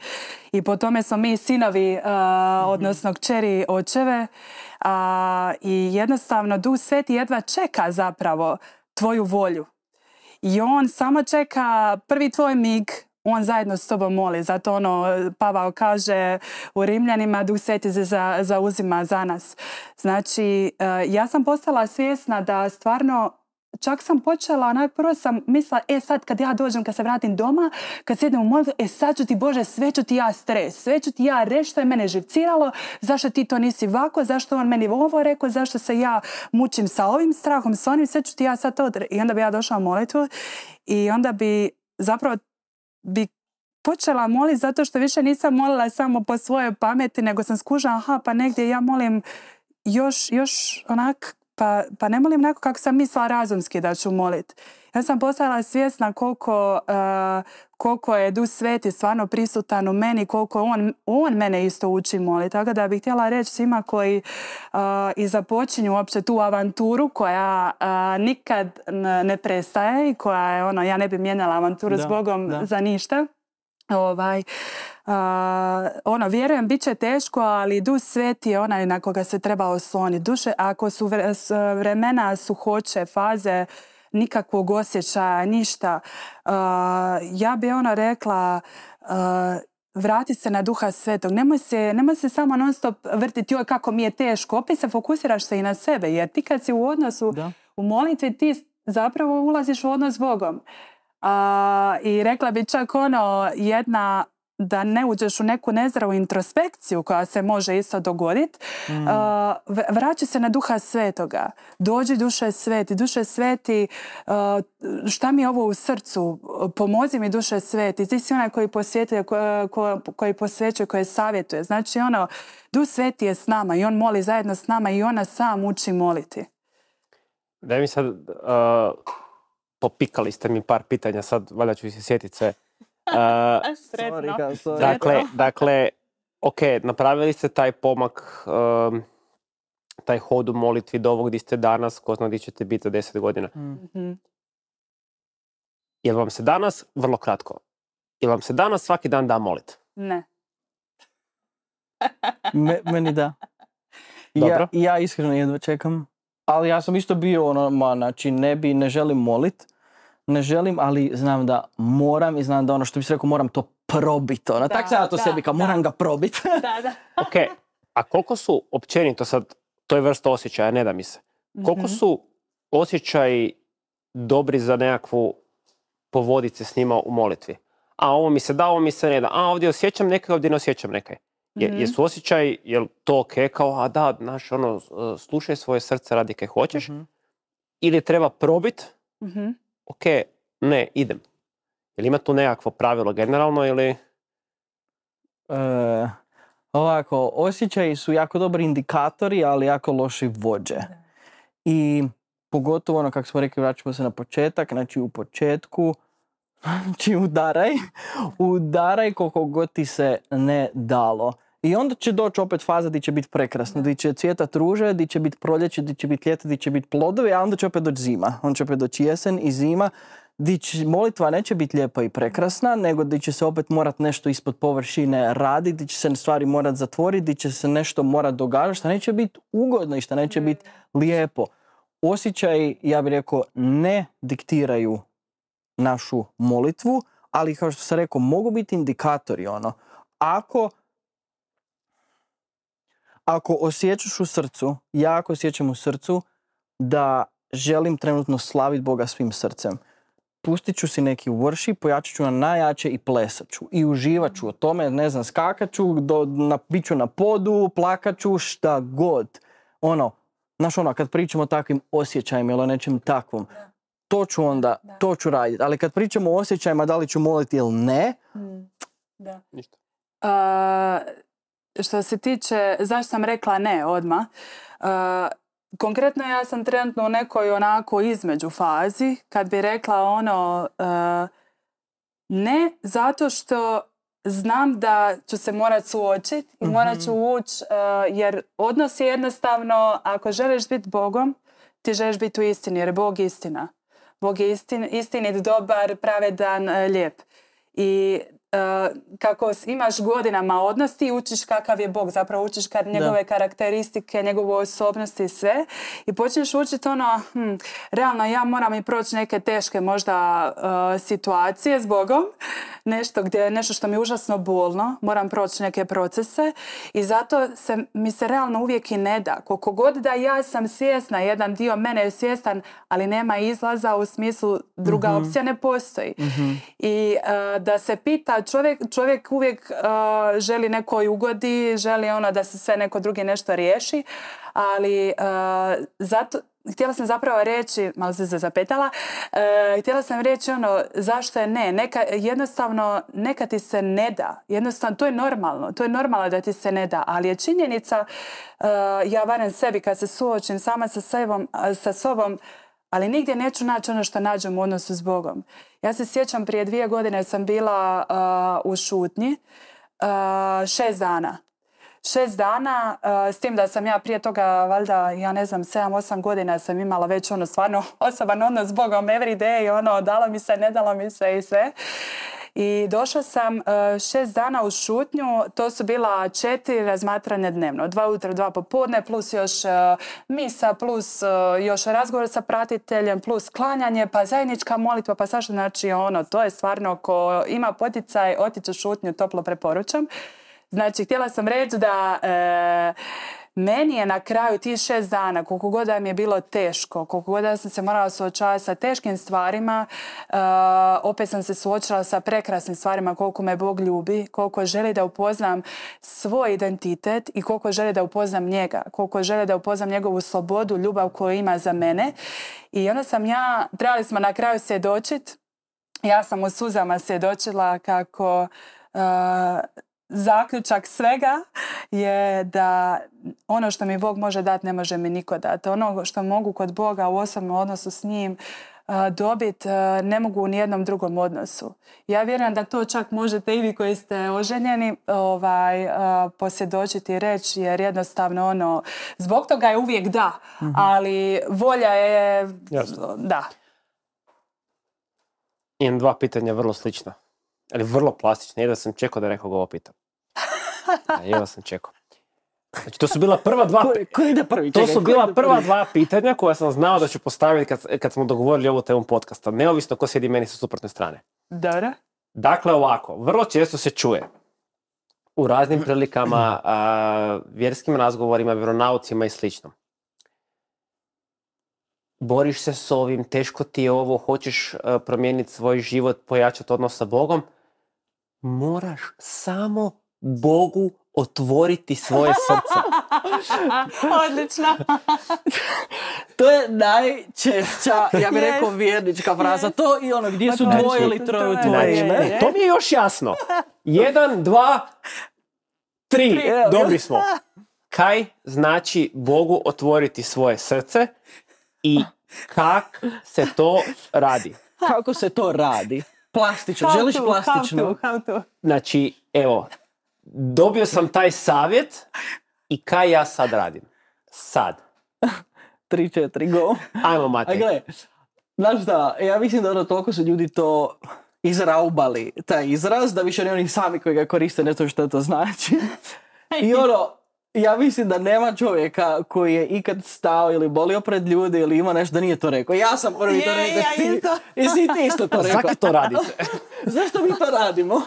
i po tome smo mi sinovi, e, mhm. odnosno kćeri očeve a, i jednostavno duh sveti jedva čeka zapravo tvoju volju. I on samo čeka prvi tvoj mig, on zajedno s tobom moli. Zato ono, Pavao kaže u Rimljanima, duh sveti se za, zauzima za nas. Znači, e, ja sam postala svjesna da stvarno čak sam počela, onak prvo sam mislila, e sad kad ja dođem, kad se vratim doma, kad sjedem u molitvu, e sad ću ti Bože, sve ću ti ja stres, sve ću ti ja reći što je mene živciralo, zašto ti to nisi vako, zašto on meni ovo rekao, zašto se ja mučim sa ovim strahom, sa onim, sve ću ti ja sad to... I onda bi ja došla u molitvu i onda bi zapravo bi počela moliti zato što više nisam molila samo po svojoj pameti, nego sam skuža, aha, pa negdje ja molim još, još onak pa, pa, ne molim nekako kako sam mislila razumski da ću molit. Ja sam postala svjesna koliko, e, je dus Sveti stvarno prisutan u meni, koliko on, on mene isto uči moli. Tako da bih htjela reći svima koji e, i započinju uopće tu avanturu koja e, nikad ne prestaje i koja je ono, ja ne bi mijenjala avanturu s Bogom za ništa. Ovaj, a, ono, vjerujem, bit će teško, ali duh sveti je onaj na koga se treba osloniti. Duše, ako su vremena suhoće, faze, nikakvog osjećaja, ništa, ja bi ona rekla, a, vrati se na duha svetog. Nemoj se, se samo non stop vrtiti, joj kako mi je teško. Opet se fokusiraš se i na sebe, jer ti kad si u odnosu, da. u molitvi, ti zapravo ulaziš u odnos s Bogom. I rekla bi čak ono jedna da ne uđeš u neku nezdravu introspekciju koja se može isto dogoditi, mm. se na duha svetoga. Dođi duše sveti, duše sveti, šta mi je ovo u srcu? Pomozi mi duše sveti. Ti si onaj koji posvjetuje, koji posvećuje, koji savjetuje. Znači ono, duh sveti je s nama i on moli zajedno s nama i ona sam uči moliti. Daj mi sad popikali ste mi par pitanja, sad valjda ću se sjetiti sve. (laughs) Dakle, dakle, ok, napravili ste taj pomak, um, taj hod u molitvi do ovog gdje ste danas, ko zna gdje ćete biti za deset godina. mm mhm. Jel vam se danas, vrlo kratko, jel vam se danas svaki dan da molit? Ne. Me, meni da. (laughs) Ja, ja iskreno jedva čekam ali ja sam isto bio ono, ma, znači ne bi, ne želim molit, ne želim, ali znam da moram i znam da ono što bi se rekao moram to probit, ono, tak sam ja to sebi kao moram ga probit. (laughs) da, da. (laughs) ok, a koliko su općenito sad, to je vrsta osjećaja, ne da mi se, koliko mhm. su osjećaji dobri za nekakvu povodice s njima u molitvi? A ovo mi se da, ovo mi se ne da, a ovdje osjećam nekaj, ovdje ne osjećam nekaj. Je, mm Jesu osjećaj, jel to ok, kao, a da, znaš, ono, slušaj svoje srce, radi kaj hoćeš, mm ili treba probit, mm ok, ne, idem. li ima tu nekakvo pravilo generalno ili... E, ovako, osjećaji su jako dobri indikatori, ali jako loši vođe. I pogotovo ono, kako smo rekli, vraćamo se na početak, znači u početku Znači udaraj, udaraj koliko god ti se ne dalo. I onda će doći opet faza di će biti prekrasno, di će cvjetat ruže, di će biti proljeće, di će biti ljeto, di će biti plodove a onda će opet doći zima. On će opet doći jesen i zima, di molitva neće biti lijepa i prekrasna, nego di će se opet morat nešto ispod površine raditi, di će se stvari morat zatvoriti, di će se nešto morat događati, što neće biti ugodno i što neće biti mm. lijepo. Osjećaj, ja bih rekao, ne diktiraju našu molitvu, ali kao što sam rekao, mogu biti indikatori, ono. Ako, ako osjećaš u srcu, ja ako osjećam u srcu, da želim trenutno slaviti Boga svim srcem, pustit ću si neki worship, pojačat ću na najjače i plesat ću. I uživat ću o tome, ne znam, skakat ću, do, na, bit ću na podu, plakat ću, šta god. Ono, znaš ono, kad pričamo o takvim osjećajima ili o nečem takvom, to ću onda, da. to ću raditi. Ali kad pričamo o osjećajima, da li ću moliti ili ne, mm, da. ništa. što se tiče, zašto sam rekla ne odma? konkretno ja sam trenutno u nekoj onako između fazi, kad bi rekla ono e, ne, zato što znam da ću se morat suočiti i mhm. morat ću ući, e, jer odnos je jednostavno, ako želiš biti Bogom, ti želiš biti u istini, jer je Bog istina. Bog je istinit, dobar, pravedan, e, lijep. I E, kako imaš godinama odnos ti učiš kakav je Bog, zapravo učiš njegove karakteristike, njegove osobnosti i sve i počneš učiti ono hm, realno ja moram i proći neke teške možda e, situacije s Bogom, nešto gdje nešto što mi je užasno bolno, moram proći neke procese i zato se, mi se realno uvijek i ne da koliko god da ja sam svjesna jedan dio mene je svjestan, ali nema izlaza u smislu druga mhm. opcija ne postoji mhm. i e, da se pita čovjek, čovjek uvijek uh, želi nekoj ugodi, želi ono da se sve neko drugi nešto riješi, ali uh, zato, Htjela sam zapravo reći, malo se zapetala, uh, htjela sam reći ono, zašto je ne? Neka, jednostavno, neka ti se ne da. Jednostavno, to je normalno. To je normalno da ti se ne da. Ali je činjenica, ja varem sebi kad se suočim sama sa, sebom, sa sobom, ali nigdje neću naći ono što nađem u odnosu s Bogom. Ja se sjećam prije dvije godine sam bila uh, u šutnji uh, šest dana. Šest dana, uh, s tim da sam ja prije toga, valjda, ja ne znam, 7-8 godina sam imala već ono stvarno (laughs) osoban odnos s Bogom every day, ono, dalo mi se, ne dalo mi se i sve i došla sam e, šest dana u šutnju, to su bila četiri razmatranja dnevno, dva ujutro, dva popodne, plus još e, misa, plus e, još razgovor sa pratiteljem, plus klanjanje, pa zajednička molitva, pa sašto znači ono, to je stvarno ko ima poticaj, otići u šutnju, toplo preporučam. Znači, htjela sam reći da... Meni je na kraju tih šest dana, koliko god da mi je bilo teško, koliko god da sam se morala suočavati sa teškim stvarima, eh, opet sam se suočila sa prekrasnim stvarima koliko me Bog ljubi, koliko želi da upoznam svoj identitet i koliko želi da upoznam njega, koliko želi da upoznam njegovu slobodu, ljubav koju ima za mene. I onda sam ja, trebali smo na kraju svjedočiti, ja sam u suzama svjedočila kako... Eh, zaključak svega je da ono što mi Bog može dati ne može mi niko dati. Ono što mogu kod Boga u osobnom odnosu s njim dobiti ne mogu u nijednom drugom odnosu. Ja vjerujem da to čak možete i vi koji ste oženjeni ovaj, posjedočiti i reći jer jednostavno ono, zbog toga je uvijek da, mhm. ali volja je da. Imam dva pitanja vrlo slična, ali vrlo plastična. Jedan sam čekao da nekog ovo pitam ja sam čekao. Znači, to su bila prva dva... Ko, prvi? To su bila prva dva pitanja koja sam znao da ću postaviti kad, kad smo dogovorili ovu temu podcasta. Neovisno ko sjedi meni sa suprotne strane. Dara? Dakle, ovako. Vrlo često se čuje u raznim prilikama, vjerskim razgovorima, vjeronaucima i slično. Boriš se s ovim, teško ti je ovo, hoćeš e, promijeniti svoj život, pojačati odnos sa Bogom. Moraš samo Bogu otvoriti svoje srce. (laughs) Odlično. (laughs) to je najčešća, ja bih rekao, vjernička fraza. To i ono, gdje su znači, dvoje ili troje u To mi je još jasno. Jedan, dva, tri. tri. Dobri smo. Kaj znači Bogu otvoriti svoje srce i kak se to radi? Kako se to radi? Plastično, želiš plastično? Znači, evo, dobio sam taj savjet i kaj ja sad radim? Sad. 3-4, (laughs) go. Ajmo, (laughs) Matej. Gle, znaš šta? ja mislim da ono toliko su ljudi to izraubali, taj izraz, da više ne oni sami koji ga koriste ne znaju što to znači. I ono, ja mislim da nema čovjeka koji je ikad stao ili bolio pred ljude ili ima nešto da nije to rekao. Ja sam prvi to rekao. isto. (laughs) I ti isto to rekao. to radite? Zašto mi to radimo?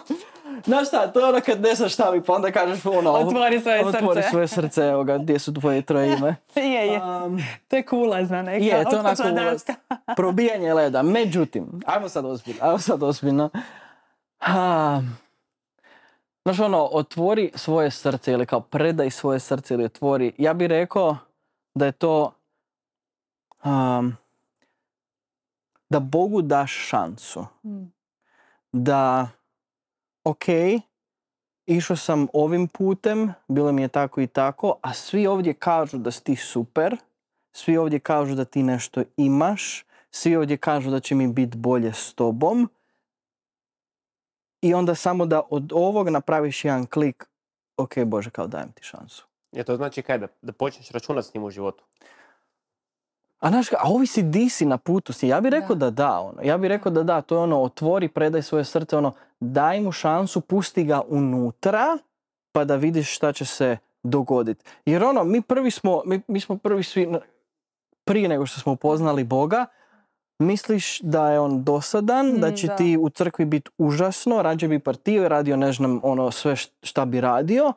Znaš šta, to je ono kad ne znaš šta bi, pa onda kažeš ono... Otvori svoje srce. Otvori svoje srce, evo ga, gdje su tvoje troje ime. (laughs) je, je. Um, to je neka. to je onako (laughs) Probijanje leda. Međutim, ajmo sad ozbiljno, ajmo sad ozbiljno. znaš ono, otvori svoje srce ili kao predaj svoje srce ili otvori. Ja bih rekao da je to... da Bogu daš šansu. Hmm. Da ok, išao sam ovim putem, bilo mi je tako i tako, a svi ovdje kažu da si ti super, svi ovdje kažu da ti nešto imaš, svi ovdje kažu da će mi biti bolje s tobom. I onda samo da od ovog napraviš jedan klik, ok Bože, kao dajem ti šansu. Je to znači kaj, da, da počneš računati s njim u životu? A, znaš, a ovi si di si na putu si. Ja bih rekao da da. ono. Ja bih rekao da da. To je ono, otvori, predaj svoje srce. Ono, daj mu šansu, pusti ga unutra pa da vidiš šta će se dogoditi. Jer ono, mi prvi smo, mi, smo prvi svi, prije nego što smo upoznali Boga, misliš da je on dosadan, da mm, će ti u crkvi biti užasno, rađe bi i radio ne znam ono sve šta bi radio.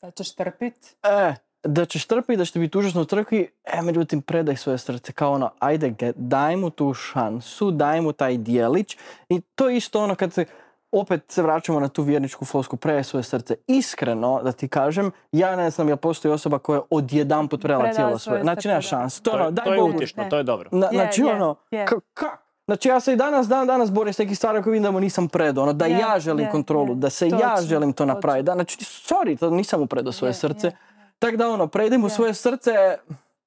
Da ćeš trpit. E, da ćeš trpiti, da će biti užasno trpi, e, međutim, predaj svoje srce, kao ono, ajde, daj mu tu šansu, daj mu taj dijelić. I to je isto ono kad se, opet se vraćamo na tu vjerničku flosku, predaj svoje srce. Iskreno, da ti kažem, ja ne znam, ja postoji osoba koja je odjedan put predala cijelo svoje, znači nema šanse. To, ono, daj to je utišno, to je dobro. znači, ono, kako? Znači ja se i danas, dan danas borim s nekih stvari koje vidim da mu nisam predao. Ono, da ja želim kontrolu, da se ja želim to napraviti. Da, znači, sorry, to nisam mu predao svoje srce. Tak da ono, prejdem u svoje srce,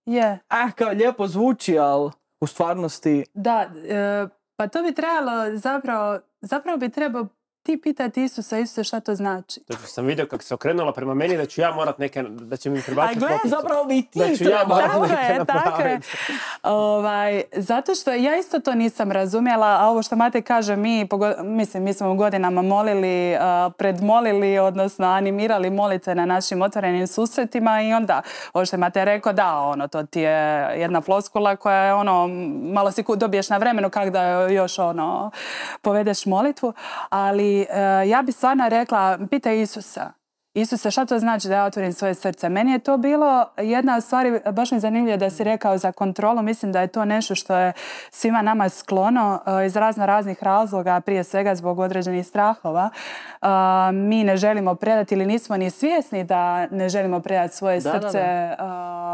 je. Ah, kao lijepo zvuči, ali u stvarnosti... Da, e, pa to bi trebalo zapravo, zapravo bi trebao ti pitati Isusa, Isuse šta to znači? sam vidio kako se okrenula prema meni da ću ja morat neke, da će mi prebaciti A zapravo bi ti da ću ja morat neke je, Ovaj, zato što ja isto to nisam razumjela, a ovo što Mate kaže, mi, mislim, mi smo godinama molili, predmolili, odnosno animirali molice na našim otvorenim susretima i onda, ovo što je Mate rekao, da, ono, to ti je jedna floskula koja je ono, malo si dobiješ na vremenu kak da još ono, povedeš molitvu, ali E, ja bi stvarno rekla, pitaj Isusa. Isuse, šta to znači da ja otvorim svoje srce? Meni je to bilo jedna od stvari, baš mi zanimljivo da si rekao za kontrolu. Mislim da je to nešto što je svima nama sklono eh, iz razno raznih razloga, prije svega zbog određenih strahova. Eh, mi ne želimo predati ili nismo ni svjesni da ne želimo predati svoje srce eh,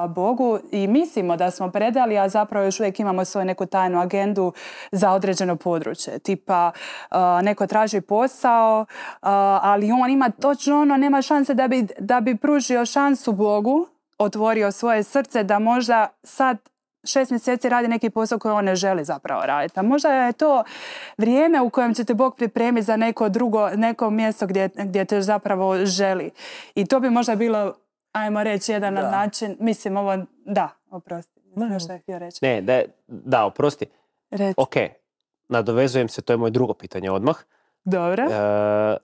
Bogu i mislimo da smo predali, a zapravo još uvijek imamo svoju neku tajnu agendu za određeno područje. Tipa, neko traži posao, ali on ima točno ono, nema šanse da bi, da bi pružio šansu Bogu, otvorio svoje srce da možda sad šest mjeseci radi neki posao koji on ne želi zapravo raditi. A možda je to vrijeme u kojem će te Bog pripremiti za neko drugo, neko mjesto gdje, gdje te zapravo želi. I to bi možda bilo, ajmo reći, jedan način, mislim ovo, da, oprosti. Ne, što je htio reći. Ne, da, da oprosti. Ok, nadovezujem se, to je moje drugo pitanje odmah. Dobro. E,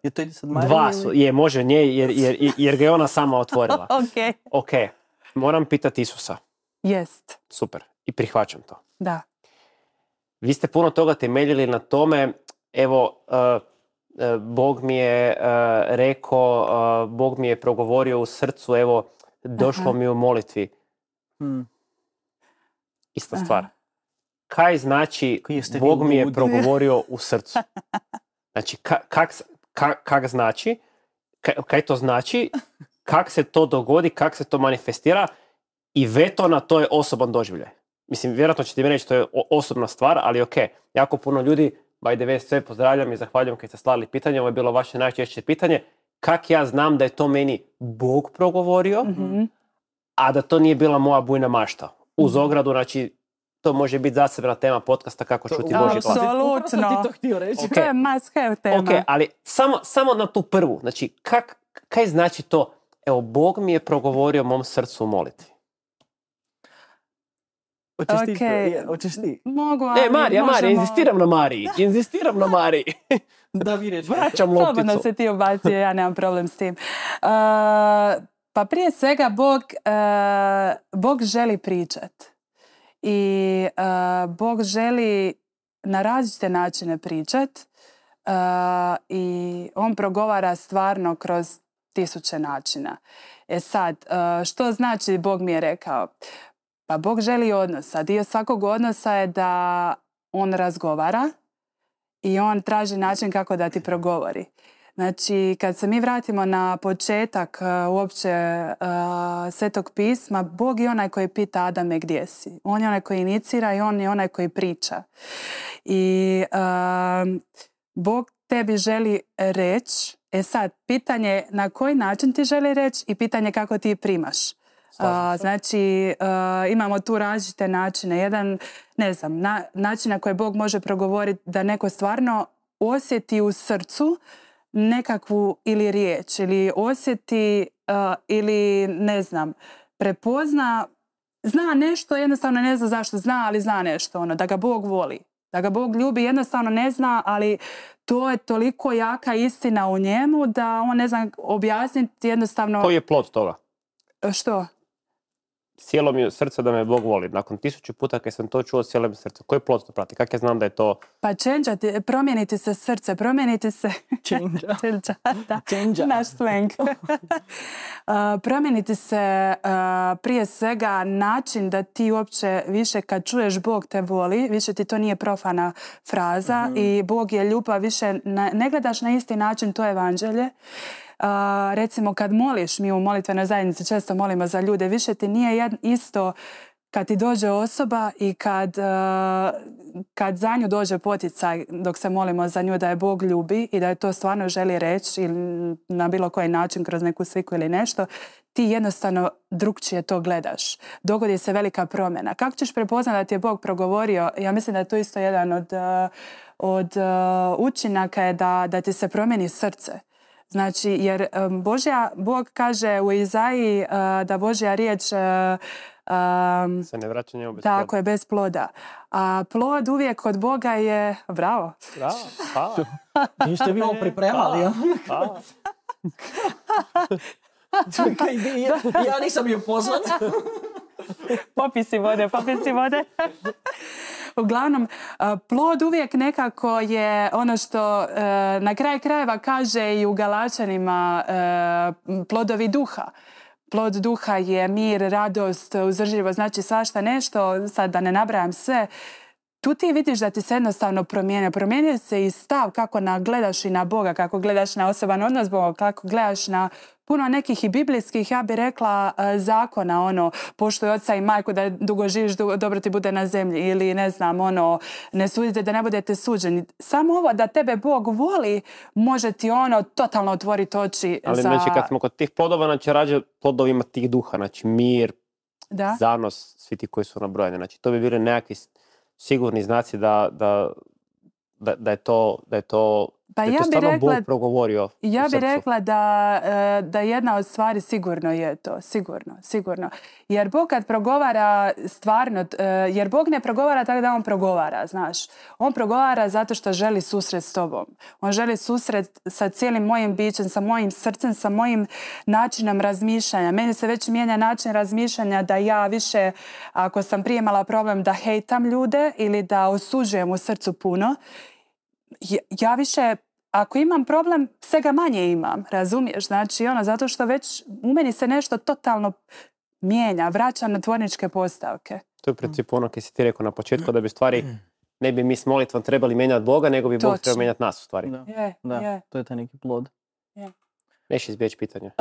je to ide sad Dva su, je, može nje, (laughs) jer, ga je ona sama otvorila. (laughs) ok. Ok, moram pitati Isusa. Jest. Super, i prihvaćam to. Da. Vi ste puno toga temeljili na tome, evo, e, e, Bog mi je rekao, Bog mi je progovorio u srcu, evo, došlo mi u molitvi. Hmm. Ista stvar. Kaj znači Bog mi je progovorio u (laughs) srcu? Znači, kak, ka, kak znači, kaj, to znači, kak se to dogodi, kak se to manifestira i veto na to je osoban doživljaj. Mislim, vjerojatno ćete mi reći to je osobna stvar, ali ok, jako puno ljudi, by the way, sve pozdravljam i zahvaljujem kad ste slali pitanje, ovo je bilo vaše najčešće pitanje, kak ja znam da je to meni Bog progovorio, mhm. a da to nije bila moja bujna mašta. Uz mhm. ogradu, znači, to može biti zasebna tema podcasta kako čuti Boži ti to htio reći. Okay. To je must have tema. Ok, ali samo, samo na tu prvu. Znači, kak, kaj znači to? Evo, Bog mi je progovorio mom srcu moliti. ti? okay. Očeš ti? Mogu, e, ali, Ne, Marija, Marija, inzistiram na Mariji. Inzistiram na Mariji. da, (laughs) vi reći. Vraćam lopticu. Slobodno se ti obacije, ja nemam problem s tim. Uh, pa prije svega, Bog, uh, Bog želi pričat. I e, Bog želi na različite načine pričat e, i on progovara stvarno kroz tisuće načina. E sad, e, što znači Bog mi je rekao? Pa Bog želi odnosa. Dio svakog odnosa je da on razgovara i on traži način kako da ti progovori. Znači, kad se mi vratimo na početak e, uopće e, Svetog pisma, Bog je onaj koji pita Adame gdje si. On je onaj koji inicira i on je onaj koji priča. I e, Bog tebi želi reći, e sad, pitanje na koji način ti želi reći i pitanje kako ti primaš. Znači, imamo tu različite načine. Jedan, ne znam, način na koji Bog može progovoriti da neko stvarno osjeti u srcu nekakvu ili riječ ili osjeti ili ne znam, prepozna, zna nešto, jednostavno ne zna zašto zna, ali zna nešto, ono, da ga Bog voli. Da ga Bog ljubi jednostavno ne zna, ali to je toliko jaka istina u njemu da on ne zna objasniti jednostavno... Koji je plot toga? Što? cijelo mi srce da me Bog voli. Nakon tisuću puta kad sam to čuo cijelo mi srce. Koji plot to prati? Kako ja znam da je to... Pa čenđati, promijeniti se srce, promijeniti se... Čenđa. (laughs) čenđa, da. Naš slang. (laughs) (laughs) Uh, promijeniti se uh, prije svega način da ti uopće više kad čuješ Bog te voli, više ti to nije profana fraza mhm. i Bog je ljupa više ne gledaš na isti način to evanđelje recimo kad moliš, mi u molitvenoj zajednici često molimo za ljude, više ti nije isto kad ti dođe osoba i kad, kad za nju dođe poticaj dok se molimo za nju da je Bog ljubi i da je to stvarno želi reći ili na bilo koji način kroz neku sliku ili nešto, ti jednostavno drugčije to gledaš. Dogodi se velika promjena. Kako ćeš prepoznati da ti je Bog progovorio? Ja mislim da je to isto jedan od, učinaka da, da ti se promjeni srce. Znači, jer Božja, Bog kaže u Izaiji eh, da Božja riječ eh, se ne vraća njemu bez Tako je, bez ploda. A plod uvijek kod Boga je... Bravo. Bravo, hvala. (laughs) Niste mi ovo pripremali, (laughs) ja? Hvala. ja nisam ju pozvat. popisi vode, popisi vode. (laughs) Uglavnom, e, plod uvijek nekako je ono što e, na kraj krajeva kaže i u Galačanima e, plodovi duha. Plod duha je mir, radost, uzrživo, znači svašta nešto, sad da ne nabrajam sve, tu ti vidiš da ti se jednostavno promijene. Promijenio se i stav kako na gledaš i na Boga, kako gledaš na osoban odnos Boga, kako gledaš na puno nekih i biblijskih, ja bih rekla, e, zakona, ono, poštuj oca i majku da dugo živiš, dobro ti bude na zemlji ili ne znam, ono, ne sudite da ne budete suđeni. Samo ovo da tebe Bog voli, može ti ono totalno otvoriti oči Ali, znači, kad smo kod tih plodova, znači, rađe plodovima tih duha, znači, mir, da. zanos, svi ti koji su nabrojeni. Znači, to bi bili nekakvi sigurni znaci da, je to, da je to pa ja bi, rekla, ja rekla da, e, da jedna od stvari sigurno je to, sigurno, sigurno. Jer Bog kad progovara stvarno, e, jer Bog ne progovara tako da on progovara, znaš. On progovara zato što želi susret s tobom. On želi susret sa cijelim mojim bićem, sa mojim srcem, sa mojim načinom razmišljanja. Meni se već mijenja način razmišljanja da ja više, ako sam prijemala problem da hejtam ljude ili da osuđujem u srcu puno, ja više ako imam problem, sve ga manje imam, razumiješ? Znači, ono, zato što već u meni se nešto totalno mijenja, vraća na tvorničke postavke. To je u principu ono si ti rekao na početku, da bi stvari mm. ne bi mi s molitvom trebali mijenjati Boga, nego bi Bog trebao mijenjati nas u stvari. Da, je, to je taj neki plod. Je. izbjeć izbjeći pitanje. (laughs)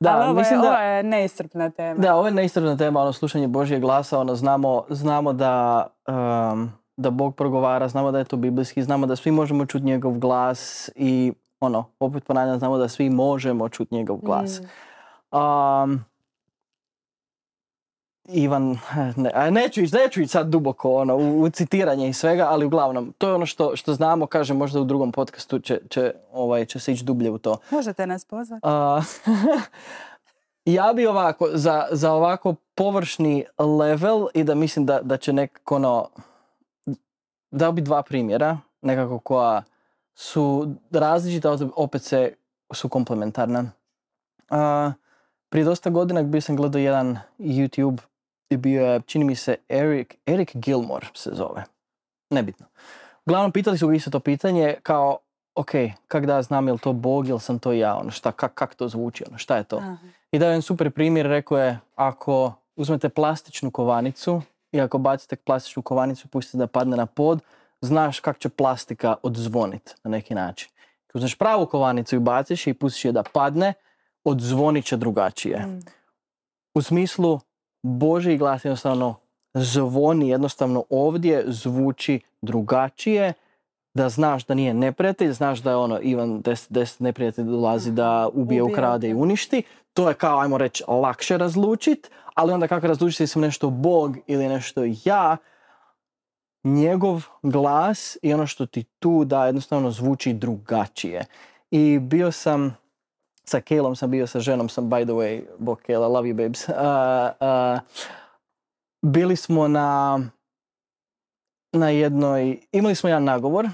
da, ovo, je, da... je neistrpna tema. Da, ovo je neistrpna tema, ono slušanje Božje glasa, ono znamo, znamo da... Um, da Bog progovara, znamo da je to biblijski, znamo da svi možemo čuti njegov glas i ono, opet ponavljam, znamo da svi možemo čuti njegov glas. Mm. Ivan, (laughs) ne, neću ići, sad duboko ono, u, citiranje i svega, ali uglavnom, to je ono što, što znamo, kaže možda u drugom podcastu će, će, ovaj, će se ići dublje u to. Možete nas pozvati. (laughs) ja bi ovako, za, za ovako površni level i da mislim da, da će nekako ono, dao bi dva primjera, nekako koja su različita, opet se su komplementarna. Uh, prije dosta godina bio sam gledao jedan YouTube i bio je, čini mi se, Eric, Eric Gilmore se zove. Nebitno. Uglavnom, pitali su ga isto to pitanje kao, ok, kak da znam, jel to Bog, jel sam to ja, ono šta, kak, to zvuči, ono šta je to. I dao je jedan super primjer, rekao je, ako uzmete plastičnu kovanicu i ako bacite plastičnu kovanicu i pustite da padne na pod, znaš kak će plastika odzvoniti na neki način. uzmeš znaš pravu kovanicu i baciš i pustiš je da padne, odzvonit će drugačije. Mm. U smislu, Boži glas jednostavno zvoni, jednostavno ovdje zvuči drugačije, da znaš da nije neprijatelj, znaš da je ono Ivan 10 neprijatelj dolazi da ubije, ukrade i uništi. To je kao, ajmo reći, lakše razlučit, ali onda kako razlučiti jesam nešto Bog ili nešto ja, njegov glas i ono što ti tu da jednostavno zvuči drugačije. I bio sam, sa Kelom sam bio, sa ženom sam, by the way, Bog Kela, love you babes. Uh, (laughs) uh, bili smo na, na jednoj, imali smo jedan nagovor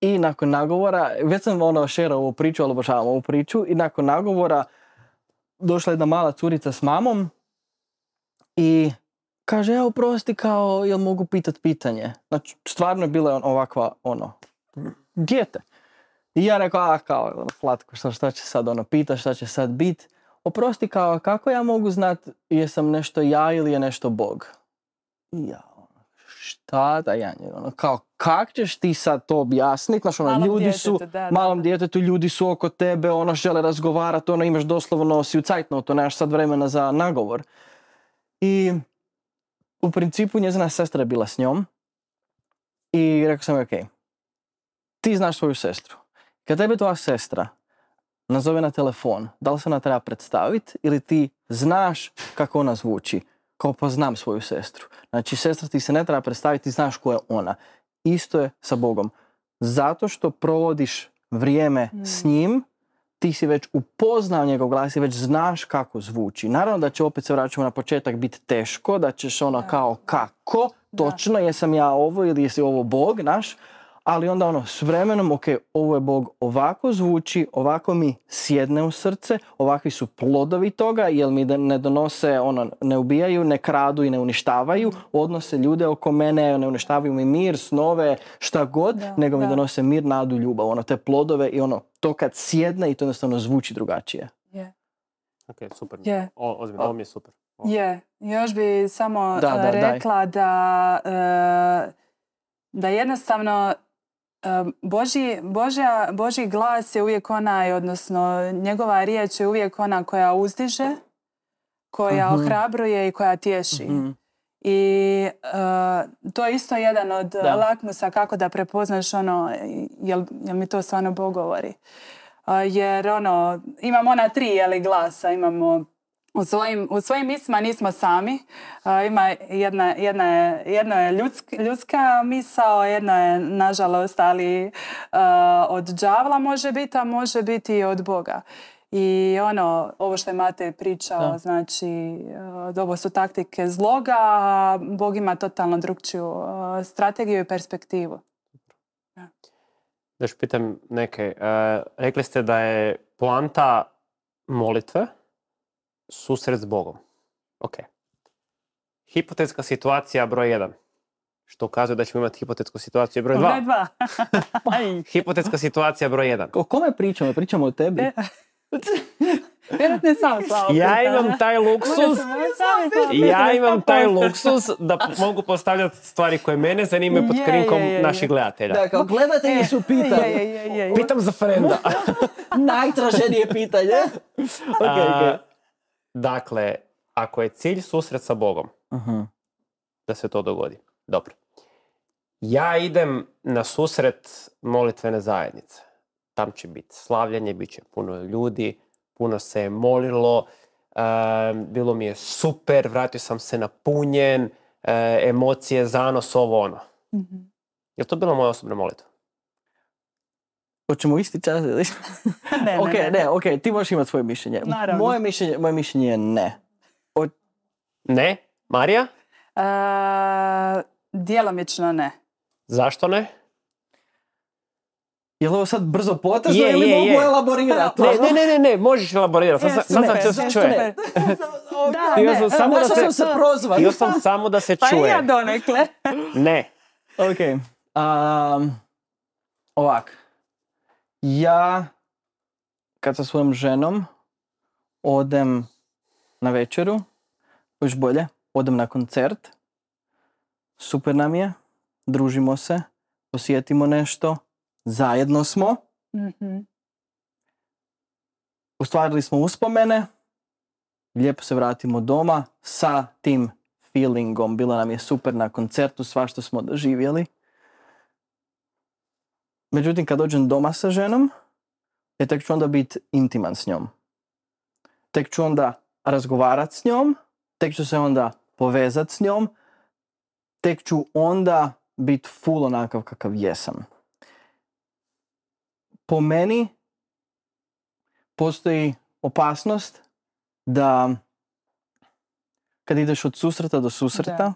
i nakon nagovora, već sam ono šerao ovu priču, ali obožavam ovu priču, i nakon nagovora došla jedna mala curica s mamom i kaže, ja e, oprosti kao, jel mogu pitat pitanje? Znači, stvarno je bila ovakva, ono, djete. I ja rekao, a kao, slatko, šta, šta će sad ono pita, šta će sad bit? Oprosti kao, kako ja mogu znat jesam nešto ja ili je nešto Bog? I ja, ono, šta da ja ono, kao, kak ćeš ti sad to objasnit? Znaš, ono, malom ljudi djetetu, su, da, da, malom da. djetetu, ljudi su oko tebe, ono, žele razgovarati, ono, imaš doslovno, si u cajtnotu, nemaš sad vremena za nagovor. I u principu njezina sestra je bila s njom i rekao sam joj, ok, ti znaš svoju sestru. Kad tebe tvoja sestra nazove na telefon, da li se ona treba predstaviti ili ti znaš kako ona zvuči? Kao pa znam svoju sestru. Znači, sestra ti se ne treba predstaviti, znaš ko je ona. Isto je sa Bogom. Zato što provodiš vrijeme s mm. njim, ti si već upoznao njegov glas i već znaš kako zvuči. Naravno da će opet se vraćamo na početak biti teško, da ćeš ono kao kako, točno, jesam ja ovo ili jesi ovo Bog naš, ali onda ono s vremenom, ok, ovo je Bog ovako zvuči, ovako mi sjedne u srce, ovakvi su plodovi toga, jer mi ne donose, ono, ne ubijaju, ne kradu i ne uništavaju, mhm. odnose ljude oko mene, ne uništavaju mi mir, snove, šta god, nego mi donose mir, nadu, ljubav, ono, te plodove i ono, to kad sjedne i to jednostavno zvuči drugačije. Je. Ok, super. Yeah. O, ovo mi je super. Je, još bi samo da, e, rekla da... E, da jednostavno Boži, Boži glas je uvijek onaj, odnosno njegova riječ je uvijek ona koja uzdiže, koja mhm. ohrabruje i koja tješi. Mhm. I e, to je isto jedan od lakmusa kako da prepoznaš ono, jel, mi to stvarno Bog govori. E, jer ono, imamo ona tri glasa, imamo u svojim, u mislima nismo sami. E, ima jedna, je, jedno je ljudska misao, jedna je nažalost ali e, od đavla može biti, a može biti i od Boga. I ono, ovo što je Mate pričao, znači, e, ovo su taktike zloga, a Bog ima totalno drugčiju strategiju i perspektivu. Da. Još pitam neke. Rekli ste da je poanta molitve, susret s Bogom. Ok. Hipotetska situacija broj 1. Što ukazuje da ćemo imati hipotetsku situaciju broj 2. Dva. (laughs) hipotetska situacija broj 1. O kome pričamo? Pričamo o tebi? E, ja imam taj luksus, ja imam taj luksus da (laughs) mogu postavljati stvari koje mene zanimaju pod krinkom je, je, naših gledatelja. gledatelji e, su pitali. Pitam za frenda. (laughs) Najtraženije pitanje. okay, Dakle, ako je cilj susret sa Bogom, da se to dogodi. Dobro. Ja idem na susret molitvene zajednice. Tam će biti slavljanje, bit će puno ljudi, puno se je molilo, bilo mi je super, vratio sam se napunjen, emocije, zanos, ovo ono. uh mhm. Je to bila moja osobna molitva? Hoćemo isti čas ili? (laughs) ne, okay, ne, ne, ne. Okay, ti možeš imati svoje mišljenje. Naravno. Moje mišljenje, moje mišljenje je ne. O... Ne? Marija? Uh, djelomično ne. Zašto ne? Je li ovo sad brzo potezno je, ili je, mogu je. elaborirati? Ne, ono? ne, ne, ne, ne, možeš elaborirati. Sad, sad sam se čuje. Da, (laughs) ne, sam samo da se, se prozvan. Ja sam samo da se pa čuje. Pa ja donekle. ne. Ok. Um, ovak. Ja, kad sa svojom ženom odem na večeru, još bolje, odem na koncert, super nam je, družimo se, osjetimo nešto, zajedno smo, ustvarili mhm. smo uspomene, lijepo se vratimo doma sa tim feelingom. Bilo nam je super na koncertu, sva što smo doživjeli. Međutim, kad dođem doma sa ženom, je tek ću onda biti intiman s njom. Tek ću onda razgovarat s njom, tek ću se onda povezat s njom, tek ću onda biti full onakav kakav jesam. Po meni postoji opasnost da kad ideš od susreta do susreta,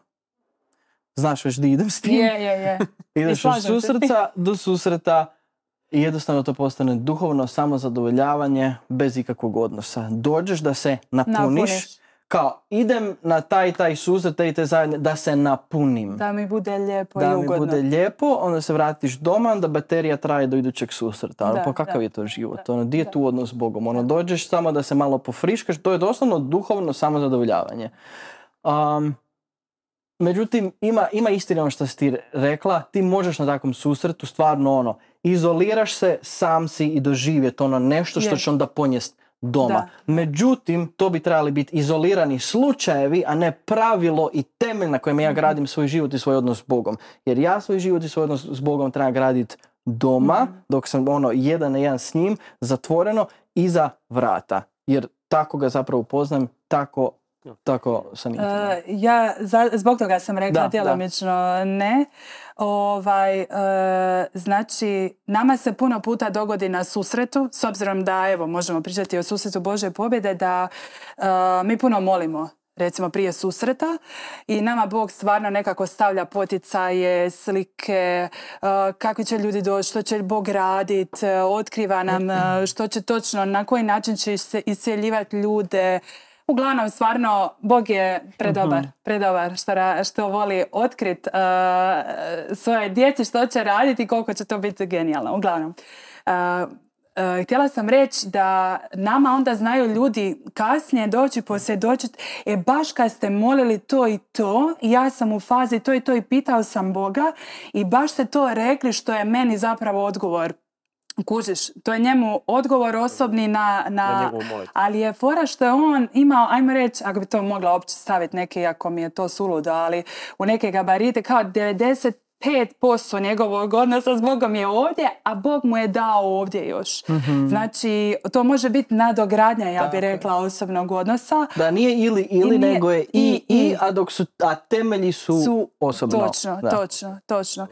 znaš već di idem s tim. Je, je, je. (laughs) Ideš od susrca do susreta i jednostavno to postane duhovno samozadovoljavanje bez ikakvog odnosa. Dođeš da se napuniš. Kao, idem na taj taj susret, taj i te zajedne, da se napunim. Da mi bude lijepo i ugodno. Da mi bude lijepo, onda se vratiš doma, onda baterija traje do idućeg susreta. pa kakav je to život? Ono, di je tu odnos s Bogom? Ono, dođeš samo da se malo pofriškaš, to je doslovno duhovno samozadovoljavanje. Um, Međutim, ima, ima istina ono što si ti rekla, ti možeš na takvom susretu stvarno ono, izoliraš se, sam si i doživjeti ono nešto što yes. će onda ponijest doma. Međutim, to bi trebali biti izolirani slučajevi, a ne pravilo i temelj na kojem ja mhm. gradim svoj život i svoj odnos s Bogom. Jer ja svoj život i svoj odnos s Bogom trebam graditi doma, mhm. dok sam ono jedan na jedan s njim, zatvoreno, iza vrata. Jer tako ga zapravo poznam, tako tako e, Ja, zbog toga sam rekla djelomično ne. Ovaj, e, znači, nama se puno puta dogodi na susretu, s obzirom da, evo, možemo pričati o susretu Bože pobjede, da e, mi puno molimo recimo prije susreta i nama Bog stvarno nekako stavlja poticaje, slike, kako će ljudi doći, što će Bog radit, otkriva nam što će točno, na koji način će iseljivati ljude, Uglavnom, stvarno, Bog je predobar, mhm. predobar što, što voli otkrit uh, svoje djeci što će raditi i koliko će to biti genijalno. Uglavnom, uh, uh htjela sam reći da nama onda znaju ljudi kasnije doći posvjedočiti, e baš kad ste molili to i to, ja sam u fazi to i to i pitao sam Boga i baš ste to rekli što je meni zapravo odgovor Kužiš, to je njemu odgovor osobni na... na, ali je fora što je on imao, ajmo reći, ako bi to mogla opće staviti neke, ako mi je to suludo, ali u neke gabarite, kao 90 5% njegovog odnosa s Bogom je ovdje, a Bog mu je dao ovdje još. Mhm. Znači, to može biti nadogradnja, ja bih rekla, osobnog odnosa. Da, nije ili, ili, nego je i, i, a dok su, a temelji su, su osobno. Točno, točno, točno.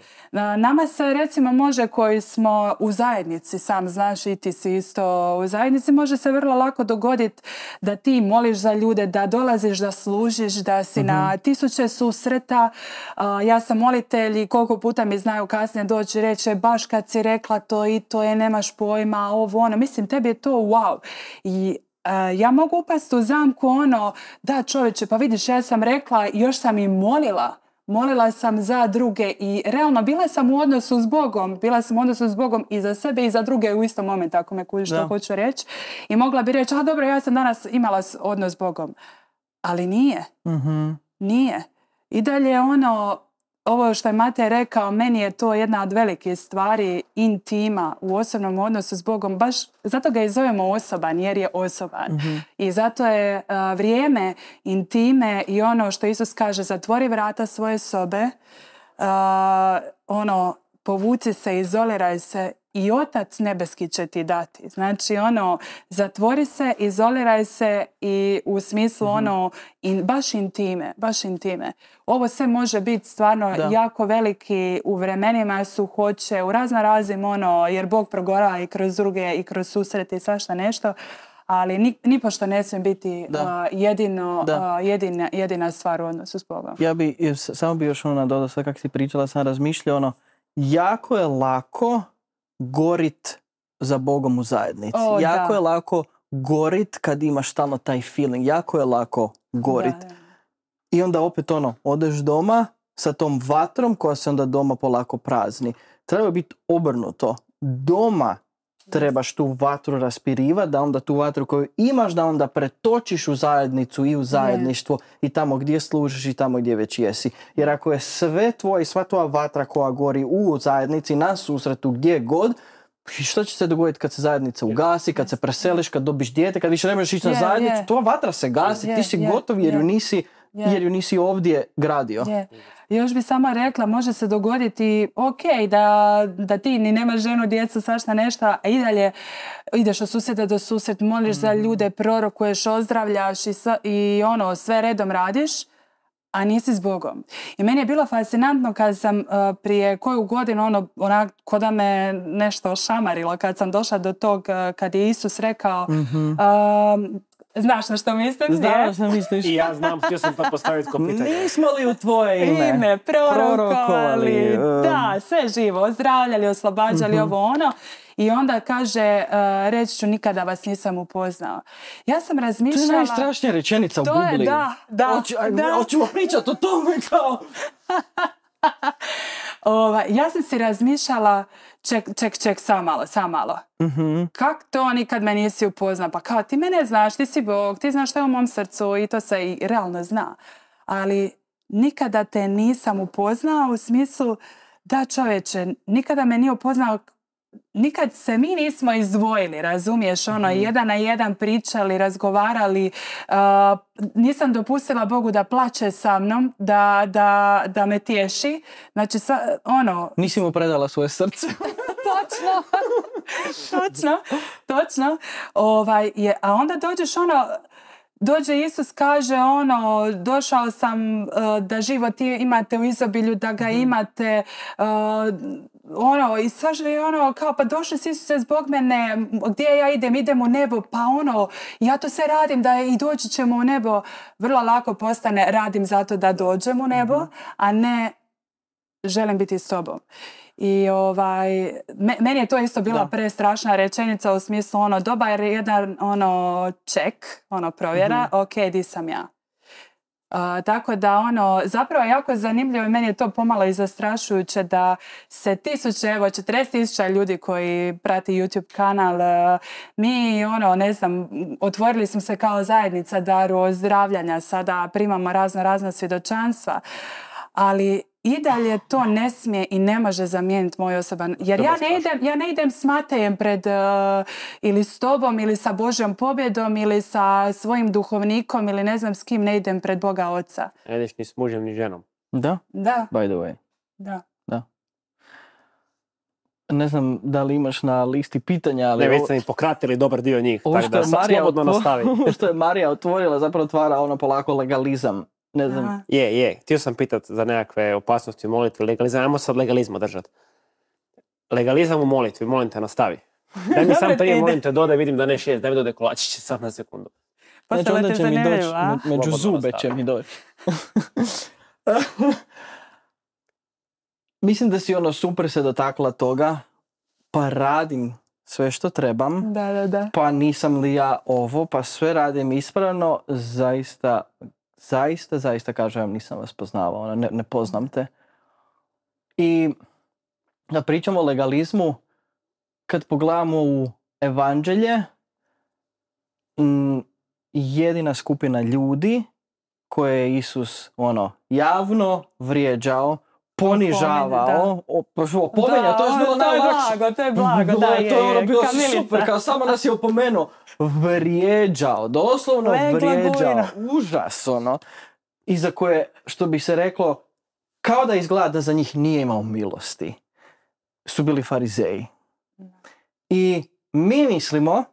Nama se, recimo, može koji smo u zajednici, sam znaš i ti si isto u zajednici, može se vrlo lako dogoditi da ti moliš za ljude, da dolaziš, da služiš, da si na mhm. tisuće susreta. Ja sam molitelj i koliko puta mi znaju kasnije doći reći e, baš kad si rekla to i to je, nemaš pojma, ovo ono. Mislim, tebi je to wow. I e, ja mogu upasti u zamku ono, da čovječe, pa vidiš, ja sam rekla, još sam i molila. Molila sam za druge i realno bila sam u odnosu s Bogom. Bila sam u odnosu s Bogom i za sebe i za druge u istom momentu, ako me kuži što hoću reći. I mogla bi reći, a dobro, ja sam danas imala odnos s Bogom. Ali nije. Mhm. Nije. I dalje ono, ovo što je Mate rekao, meni je to jedna od velike stvari intima u osobnom odnosu s Bogom. Baš zato ga i zovemo osoban jer je osoban. Mhm. I zato je e, vrijeme intime i ono što Isus kaže zatvori vrata svoje sobe, e, ono povuci se, izoliraj se i otac nebeski će ti dati. Znači ono, zatvori se, izoliraj se i u smislu mhm. ono, in, baš intime, baš intime. Ovo sve može biti stvarno jako veliki u vremenima su hoće, u razna razim ono, jer Bog progora i kroz druge i kroz susrete i svašta nešto, ali ni, nipošto ne smije biti jedino, jedina, stvar u odnosu s Bogom. Ja bi, samo bi još ono dodao sad kako si pričala, sam razmišljao ono, jako je lako gorit za Bogom u zajednici. jako je lako gorit kad imaš stalno taj feeling. Jako je lako gorit. I onda opet ono, odeš doma sa tom vatrom koja se onda doma polako prazni. Treba biti obrnuto. Doma trebaš tu vatru raspirivati, da onda tu vatru koju imaš, da onda pretočiš u zajednicu i u zajedništvo i tamo gdje služiš i tamo gdje već jesi. Jer ako je sve tvoje i sva tvoja vatra koja gori u zajednici, na susretu, gdje god, što će se dogoditi kad se zajednica ugasi, kad se preseliš, kad dobiš dijete, kad više ne možeš ići na zajednicu, tvoja vatra se gasi, ti si gotov jer ju nisi... jer ju nisi ovdje gradio. Yeah. Još bi sama rekla, može se dogoditi, ok, da, da ti ni nemaš ženu, djecu, svašta nešta, a i dalje ideš od susjeda do susjed, moliš za mm. ljude, prorokuješ, ozdravljaš i, i ono, sve redom radiš a nisi s Bogom. I meni je bilo fascinantno kad sam e, prije koju godinu, ono, onak, ko da me nešto šamarilo, kad sam došla do tog, e, kad je Isus rekao, mhm. e, Znaš na što mislim? Znaš na misliš. I ja znam, htio sam to postaviti ko pitanje. Nismo li u tvoje ime? Ime prorokovali. Da, um. sve živo. Ozdravljali, oslobađali, mhm. ovo ono. I onda kaže, uh, reći ću nikada vas nisam upoznao. Ja sam razmišljala... To je najstrašnija rečenica to u Bibliji. da, da. Hoćemo pričati o tome kao... (laughs) Ova, ja sam si razmišljala, ček, ček, ček, sam malo, sam malo. Mhm. Kak to nikad me nisi upoznao, Pa kao, ti mene znaš, ti si Bog, ti znaš što je u mom srcu i to se i realno zna. Ali nikada te nisam upoznao u smislu da čovječe, nikada me nije upoznao nikad se mi nismo izdvojili, razumiješ, ono, mhm. jedan na jedan pričali, razgovarali, nisam dopustila Bogu da plaće sa mnom, da, da, da me tješi, znači, sa, ono... Nisi mu predala svoje srce. (laughs) točno, (laughs) točno, točno, ovaj, je, a onda dođeš ono, Dođe Isus, kaže ono, došao sam e, da život imate u izobilju, da ga mhm. imate, e, ono, i saže ono, kao, pa došli si se zbog mene, gdje ja idem, idem u nebo, pa ono, ja to sve radim da i doći ćemo u nebo. Vrlo lako postane, radim zato da dođem u nebo, mhm. a ne želim biti s tobom. I ovaj, meni je to isto bila prestrašna rečenica u smislu ono, dobar jedan ono ček, ono provjera, mhm. ok, di sam ja tako da ono, zapravo jako zanimljivo i meni je to pomalo i zastrašujuće da se tisuće, evo 40 tisuća ljudi koji prati YouTube kanal, e, mi ono, ne znam, otvorili smo se kao zajednica daru ozdravljanja, sada primamo razno razna svjedočanstva, ali i dalje to ne smije i ne može zamijeniti moj osoban. Jer ja ne, idem, ja ne idem s Matejem pred e, ili s tobom ili sa Božjom pobjedom ili sa svojim duhovnikom ili ne znam s kim ne idem pred Boga Oca. Ne ideš ni s mužem ni ženom. Da? Da. By the way. Da. Da. Ne znam da li imaš na listi pitanja, ali... Ne, već ste mi pokratili dobar dio njih, tako da slobodno nastavi. (laughs) što je Marija otvorila, zapravo otvara ono polako legalizam ne znam, je, je. Htio sam pitat za nekakve opasnosti u molitvi, legalizam. Ajmo sad legalizma držat. Legalizam u molitvi, molim te, nastavi. (laughs) Daj mi sam prije, molim te, dodaj, vidim da ne šest, daj mi dodaj kolačiće (laughs) sad na sekundu. Pa znači, onda će mi doći, među zube će mi doći. Mislim da si ono super se dotakla toga, pa radim sve što trebam, da, da, da. pa nisam li ja ovo, pa sve radim ispravno, zaista zaista, zaista kažem nisam vas poznavao, ono, ne, ne poznam te. I da pričamo o legalizmu, kad pogledamo u evanđelje, mm, jedina skupina ljudi koje je Isus ono, javno vrijeđao ponižavao, pa opomenja, to je bilo To je je bilo super, kao samo nas je opomenuo. Vrijeđao, doslovno vrijeđao. Užas, ono. za koje, što bi se reklo, kao da izgleda da za njih nije imao milosti. Su bili farizeji. I mi mislimo,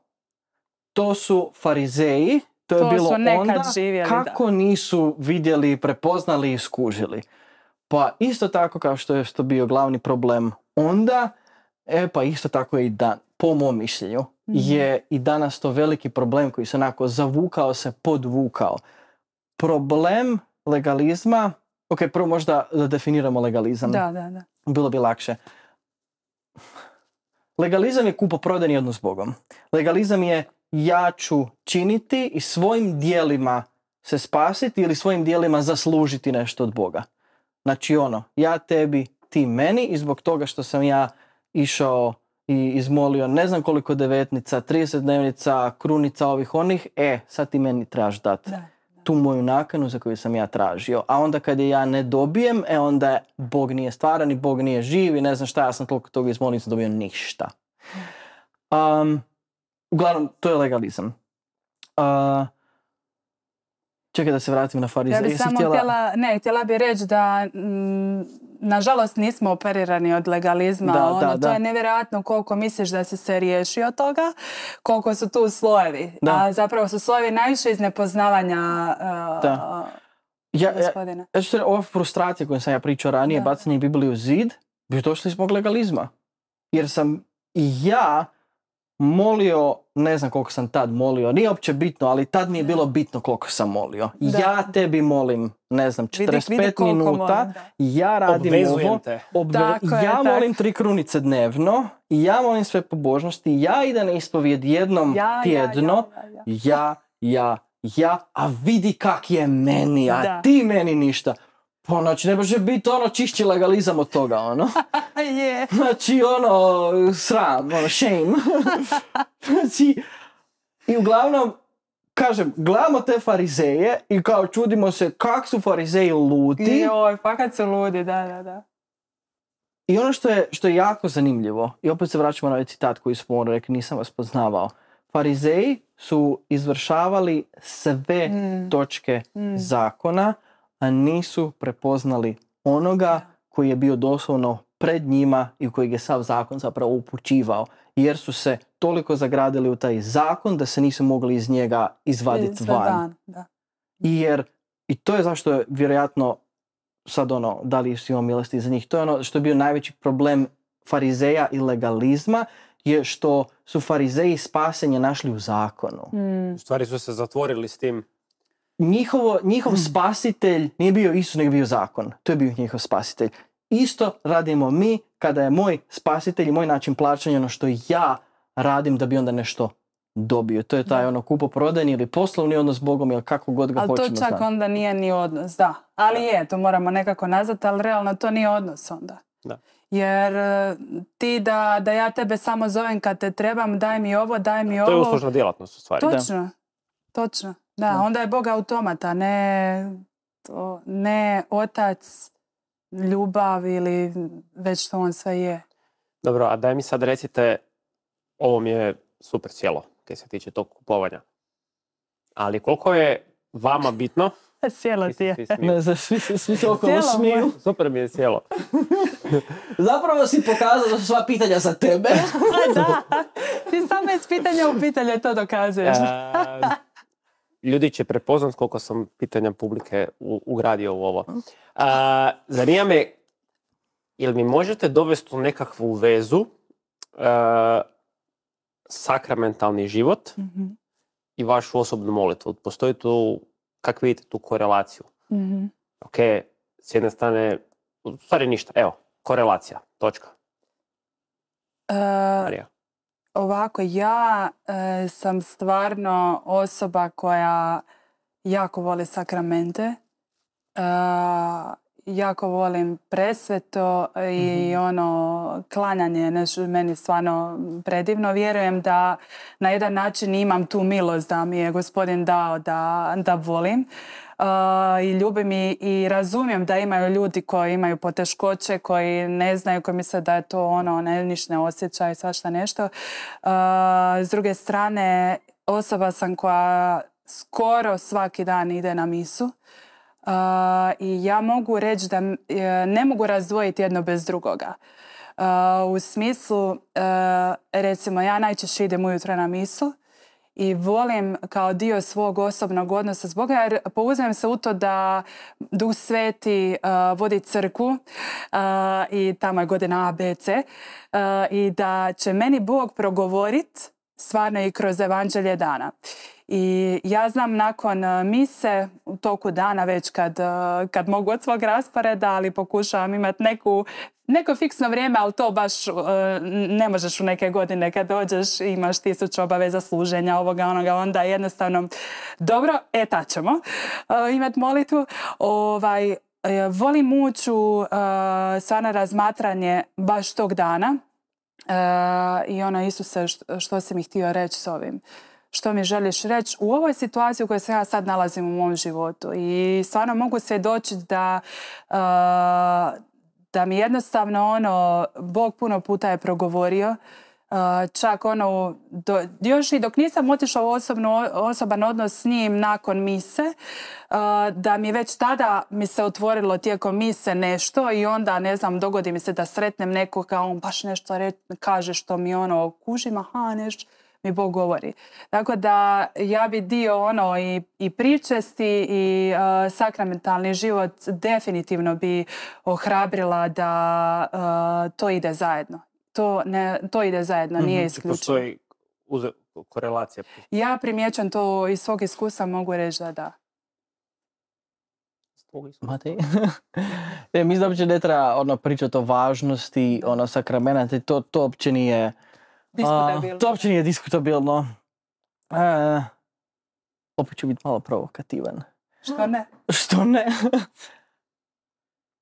to su farizeji, to, je bilo onda kako nisu vidjeli, prepoznali i skužili. Pa isto tako kao što je to bio glavni problem onda, e pa isto tako je i dan, po mom mišljenju, mhm. je i danas to veliki problem koji se onako zavukao se, podvukao. Problem legalizma, ok, prvo možda da definiramo legalizam. Da, da, da. Bilo bi lakše. Legalizam je kupoprodajni odnos s Bogom. Legalizam je ja ću činiti i svojim dijelima se spasiti ili svojim dijelima zaslužiti nešto od Boga. Znači ono, ja tebi, ti meni i zbog toga što sam ja išao i izmolio ne znam koliko devetnica, 30 dnevnica, krunica ovih onih, e, sad ti meni trebaš dati tu moju nakanu za koju sam ja tražio. A onda kad je ja ne dobijem, e onda Bog nije stvaran i Bog nije živ i ne znam šta, ja sam toliko toga izmolio, nisam dobio ništa. uglavnom, to je legalizam. Uh, Čekaj da se vratim na farizeje. samo htjela... Ne, htjela bi reći da... Mm, nažalost nismo operirani od legalizma. ono, to je nevjerojatno koliko misliš da si se od toga, koliko su tu slojevi. A zapravo su slojevi najviše iz nepoznavanja uh, ja, gospodina. Ja, ja, koju sam ja pričao ranije, bacanje Bibliju u zid, bi došli zbog legalizma. Jer sam i ja molio, ne znam koliko sam tad molio, nije uopće bitno, ali tad mi je bilo bitno koliko sam molio. Ja tebi molim, ne znam, 45 minuta, ja radim ovo, ja molim tri krunice dnevno, ja molim sve pobožnosti, ja idem ispovijed jednom ja, tjedno, ja ja, ja, a vidi kak je meni, a ti meni ništa. Pa ono, znači ne može biti ono čišći legalizam od toga ono. (laughs) je. Znači ono sram, ono shame. (laughs) znači i uglavnom kažem, gledamo te farizeje i kao čudimo se kak su farizeji ludi. Joj, kad su ludi, da, da, da. I ono što je, što je jako zanimljivo, i opet se vraćamo na ovaj citat koji smo ono rekli, nisam vas poznavao. Farizeji su izvršavali sve mm. točke mm. zakona nisu prepoznali onoga koji je bio doslovno pred njima i kojeg je sav zakon zapravo upućivao jer su se toliko zagradili u taj zakon da se nisu mogli iz njega izvaditi van. da. Jer, i to je zašto je vjerojatno sad ono, da li si imao milosti za njih, to je ono što je bio najveći problem farizeja i legalizma je što su farizeji spasenje našli u zakonu. Mm. U stvari su se zatvorili s tim njihovo, njihov mm. spasitelj nije bio Isus, nego bio zakon. To je bio njihov spasitelj. Isto radimo mi kada je moj spasitelj i moj način plaćanja ono što ja radim da bi onda nešto dobio. To je taj ono kupoprodajni ili poslovni odnos s Bogom ili kako god ga hoćemo Ali to čak onda nije ni odnos, da. Ali je, to moramo nekako nazvati, ali realno to nije odnos onda. Jer e, ti da, ja tebe samo zovem kad te trebam, daj mi ovo, daj mi ovo. To je uslužna djelatnost u stvari. Točno, točno. Da, onda je Bog automata, ne, to, ne otac, ljubav ili već što on sve je. Dobro, a daj mi sad recite, ovo mi je super cijelo kaj se tiče tog kupovanja. Ali koliko je vama bitno... (laughs) Sjelo ti je. Ne, svi, svi se okolo smiju. (laughs) Super mi je sjelo. (laughs) Zapravo si pokazao da su sva pitanja za tebe. Pa da, ti samo iz pitanja u pitanje to dokazuješ ljudi će prepoznat koliko sam pitanja publike ugradio u ovo. zanima me, jel mi možete dovesti u nekakvu vezu e, sakramentalni život mhm. i vašu osobnu molitvu? Postoji tu, kako vidite tu korelaciju? mm Ok, s jedne strane, u stvari ništa, evo, korelacija, točka. Uh, Marija. Ovako, ja e, sam stvarno osoba koja jako voli sakramente. E, jako volim presveto i mhm. ono klanjanje nešto meni stvarno predivno. Vjerujem da na jedan način imam tu milost da mi je gospodin dao da, da volim i ljubim i, i razumijem da imaju ljudi koji imaju poteškoće, koji ne znaju, koji misle da je to ono, ne, niš osjećaje i svašta nešto. S druge strane, osoba sam koja skoro svaki dan ide na misu. Uh, I ja mogu reći da e, ne mogu razdvojiti jedno bez drugoga. Uh, u smislu, e, recimo ja najčešće idem ujutro na misu, i volim kao dio svog osobnog odnosa s Boga jer pouzem se u to da Duh Sveti uh, vodi crku uh, i tamo je godina ABC uh, i da će meni Bog progovorit stvarno i kroz evanđelje dana. I ja znam nakon mise u toku dana već kad, kad mogu od svog rasporeda, ali pokušavam imati neku neko fiksno vrijeme, ali to baš e, ne možeš u neke godine kad dođeš, imaš tisuću obaveza služenja ovoga onoga, onda jednostavno dobro, e ćemo e, imat molitvu. Ovaj, e, volim ući u razmatranje baš tog dana i ono Isuse što, se si mi htio reći s ovim što mi želiš reći u ovoj situaciji u kojoj se ja sad nalazim u mom životu. I stvarno mogu svjedočiti da da mi jednostavno ono, Bog puno puta je progovorio, uh, čak ono, još i dok nisam otišla u osoban odnos s njim nakon mise, uh, da mi već tada mi se otvorilo tijekom mise nešto i onda, ne znam, dogodi mi se da sretnem nekoga, on baš nešto kaže što mi ono kužim, aha, nešto, mi Bog govori. Tako da ja bi dio ono i, i pričesti i e, sakramentalni život definitivno bi ohrabrila da e, to ide zajedno. To, ne, to ide zajedno, nije mhm. znači, isključivo. uz... korelacija? Ja primjećam to iz svog iskustva, mogu reći da da. Matej. (laughs) E, mislim da uopće ne treba ono, pričati o važnosti ono, sakramenata, to, to uopće nije Diskutabilno. to uopće nije diskutabilno. E, opet ću biti malo provokativan. Što ne? Što ne?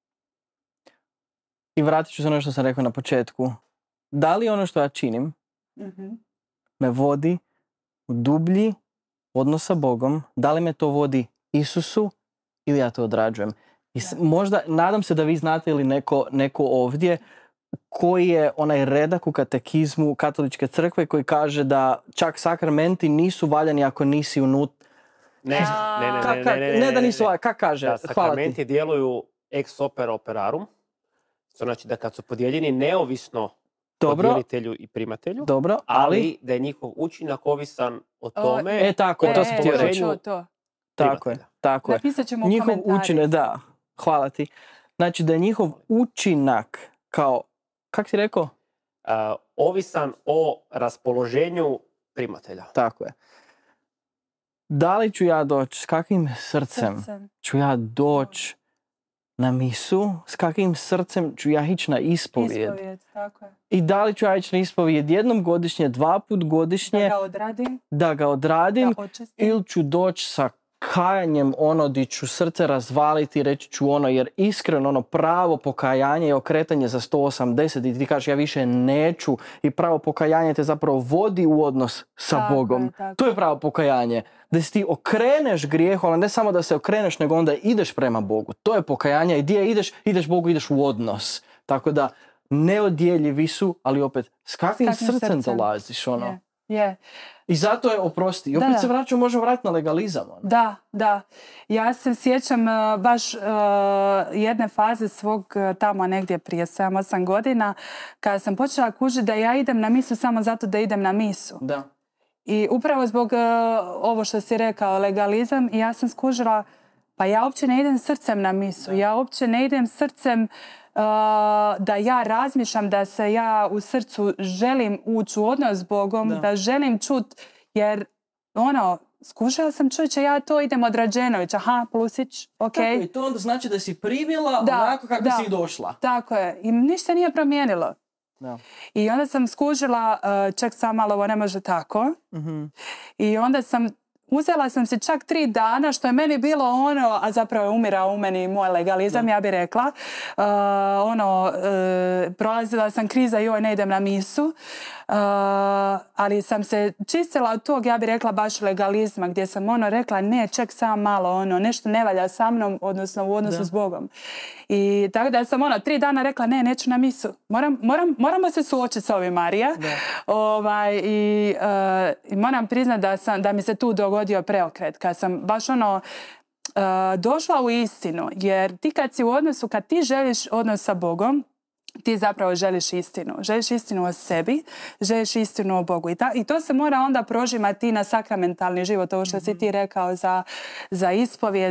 (laughs) I vratit ću se ono što sam rekao na početku. Da li ono što ja činim mhm. me vodi u dublji odnos sa Bogom? Da li me to vodi Isusu ili ja to odrađujem? možda, nadam se da vi znate ili neko ovdje koji je onaj redak u katekizmu katoličke crkve koji kaže da čak sakramenti nisu valjani ako nisi unut... Ne, ne, ne, ne, ne, ne, ne, da nisu, kak kaže, da, sakramenti djeluju ex opera operarum, to znači da kad su podijeljeni neovisno dobro, i primatelju, dobro, ali, da je njihov učinak ovisan o tome. e, tako je, to e, sam to. Tako je, tako je. Napisat ćemo njihov učinak, da, hvala ti. Znači da je njihov učinak kao kako si rekao? E, ovisan o raspoloženju primatelja. Tako je. Da li ću ja doći, s kakvim srcem, ću ja doći na misu, s kakvim srcem ću ja ići na ispovijed. ispovijed tako je. I da li ću ja ići na ispovijed jednom godišnje, dva put godišnje. Da ga odradim. Da ga odradim. Da ili ću doći sa kajanjem ono di ću srce razvaliti, reći ću ono, jer iskreno ono pravo pokajanje je okretanje za 180 i ti kažeš ja više neću i pravo pokajanje te zapravo vodi u odnos sa Bogom. To je pravo pokajanje. Da si ti okreneš grijeh, ali ne samo da se okreneš, nego onda ideš prema Bogu. To je pokajanje i gdje ideš, ideš Bogu, ideš u odnos. Tako da neodjeljivi su, ali opet s kakvim, s srcem, srcem ono. Je. I zato je oprosti. I opet se vraćamo, možemo vratiti na legalizam. Ono. Da, da. Ja se sjećam e, baš e, jedne faze svog e, tamo negdje prije 7-8 godina kada sam počela kužiti da ja idem na misu samo zato da idem na misu. Da. I upravo zbog ovo što si rekao, legalizam, ja sam skužila pa ja uopće ne idem srcem na misu, ja uopće ne idem srcem uh, da ja razmišljam, da se ja u srcu želim ući u odnos s Bogom, da, želim čut, jer ono, skušala sam čuće, ja to idem od Rađenovića, aha, plusić, ok. Tako to onda znači da si primila onako kako si došla. Tako je, i ništa nije promijenilo. I onda sam skužila, uh, ček sam malo, ovo ne može tako. Mhm. I onda sam Uzela sam se čak tri dana, što je meni bilo ono, a zapravo je umirao u meni moj legalizam, ja bih rekla. Uh, ono, uh, prolazila sam kriza, joj, ovaj ne idem na misu. Uh, ali sam se čistila od tog, ja bih rekla, baš legalizma, gdje sam ono rekla, ne, ček sam malo, ono, nešto ne valja sa mnom, odnosno u odnosu s Bogom. I tako da sam ono, tri dana rekla, ne, neću na misu. moramo se suočiti s ovim, Marija. Ovaj, i, moram priznati da, da mi se tu dogodilo dogodio preokret, kad sam baš ono e, došla u istinu, jer ti kad si u odnosu, kad ti želiš odnos sa Bogom, ti zapravo želiš istinu. Želiš istinu o sebi, želiš istinu o Bogu. I, to se mora onda prožimati na sakramentalni život. Ovo što si ti mhm. rekao za, za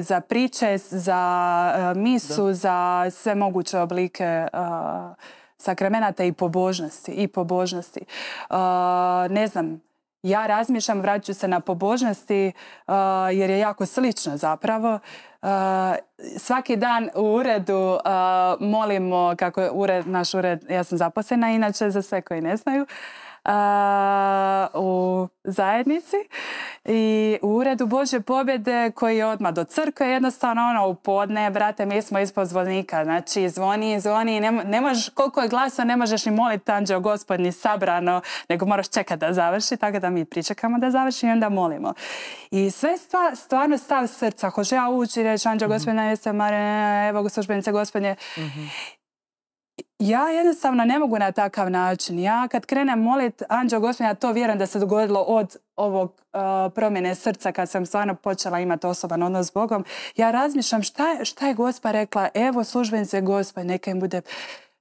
za priče, za e, misu, za sve moguće oblike e, sakramenata i pobožnosti. I pobožnosti. ne znam, ja razmišljam, vratit se na pobožnosti eh, jer je jako slično zapravo. Eh, svaki dan u uredu eh, molimo, kako je ured, naš ured, ja sam zaposlena inače za sve koji ne znaju, u zajednici i u uredu Bože pobjede koji je odmah do crkve jednostavno ono u podne, brate, mi smo ispod zvonika, znači zvoni, zvoni, ne, možeš, koliko je glasa ne možeš ni moliti anđeo gospodni sabrano, nego moraš čekati da završi, tako da mi pričekamo da završi i onda molimo. I sve stvarno stav srca, hoću ja ući reći anđeo mm -hmm. evo službenice gospodine. Mhm. Ja jednostavno ne mogu na takav način. Ja kad krenem molit Anđeo Gospodina, to vjerujem da se dogodilo od ovog uh, promjene srca kad sam stvarno počela imati osoban odnos s Bogom. Ja razmišljam šta je, šta je Gospa rekla, evo službenice Gospa, neka im bude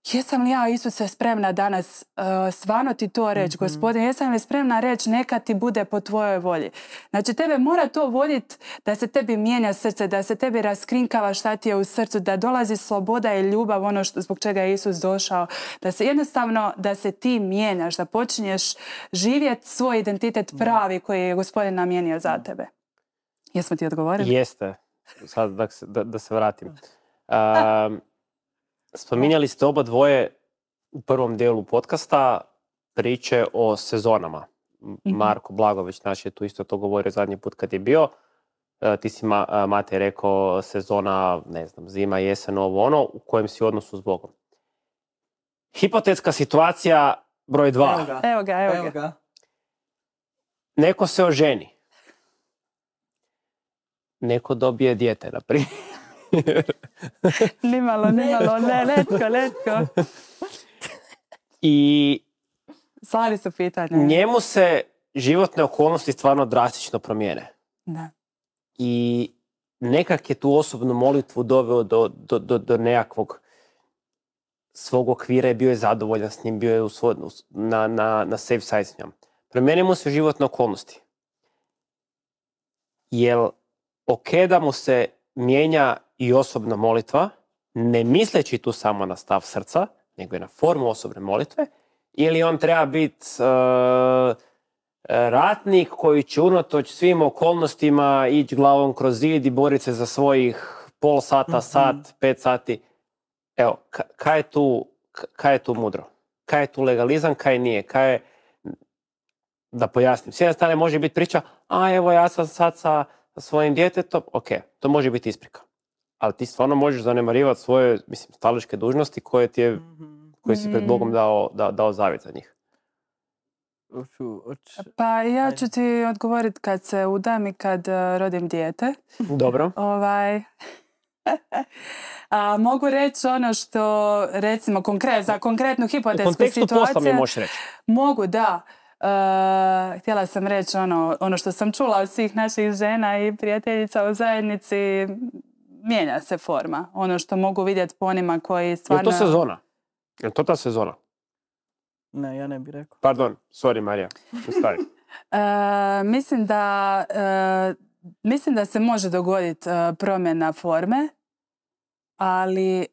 jesam li ja Isuse spremna danas uh, stvarno ti to reći, mhm. jesam li spremna reći neka ti bude po tvojoj volji. Znači tebe mora to voditi da se tebi mijenja srce, da se tebi raskrinkava šta ti je u srcu, da dolazi sloboda i ljubav, ono što, zbog čega je Isus došao, da se jednostavno da se ti mijenjaš, da počinješ živjeti svoj identitet pravi koji je gospodin namijenio za tebe. Jesmo ti odgovorili? Jeste. Sad da se, da, vratim. Spominjali ste oba dvoje u prvom dijelu podcasta priče o sezonama. Mhm. Marko Blagović naš je tu isto to govorio zadnji put kad je bio. E, ti si, e, Mate, rekao sezona, ne znam, zima, jesen, ovo ono, u kojem si odnosu s Bogom. Hipotetska situacija broj dva. Evo ga, evo ga. Neko se oženi. Neko dobije dijete, na primjer. (laughs) nimalo, nimalo, ne, letko, letko. I... su pitanje Njemu se životne okolnosti stvarno drastično promijene. Da. I nekak je tu osobnu molitvu doveo do, do, nekakvog svog okvira i bio je zadovoljan s njim, bio je u na, na, na safe side s njom. mu se životne okolnosti. Jel ok da mu se mijenja i osobna molitva, ne misleći tu samo na stav srca, nego i na formu osobne molitve, ili on treba biti e, ratnik koji će unatoč svim okolnostima ići glavom kroz zid i boriti se za svojih pol sata, mhm. sat, pet sati. Evo, kaj je tu, mudro? Kaj je tu legalizam, kaj nije? Kaj je, da pojasnim, s jedne može biti priča, a evo ja sam sad sa svojim djetetom, ok, to može biti isprika ali ti stvarno možeš zanemarivati svoje mislim, dužnosti koje ti je, mhm. koje si pred Bogom dao, da, dao zavjet za njih. Pa ja ću ti odgovoriti kad se udam i kad e, rodim dijete. Dobro. (laughs) ovaj, (laughs) a, mogu reći ono što, recimo, konkret, za konkretnu hipotetsku situaciju. Mogu, da. Uh, htjela sam reći ono, ono što sam čula od svih naših žena i prijateljica u zajednici mijenja se forma. Ono što mogu vidjeti po onima koji stvarno... Je to sezona? Je to ta sezona? Ne, ja ne bih rekao. Pardon, sorry Marija, (laughs) e, mislim da... E, mislim da se može dogoditi e, promjena forme, ali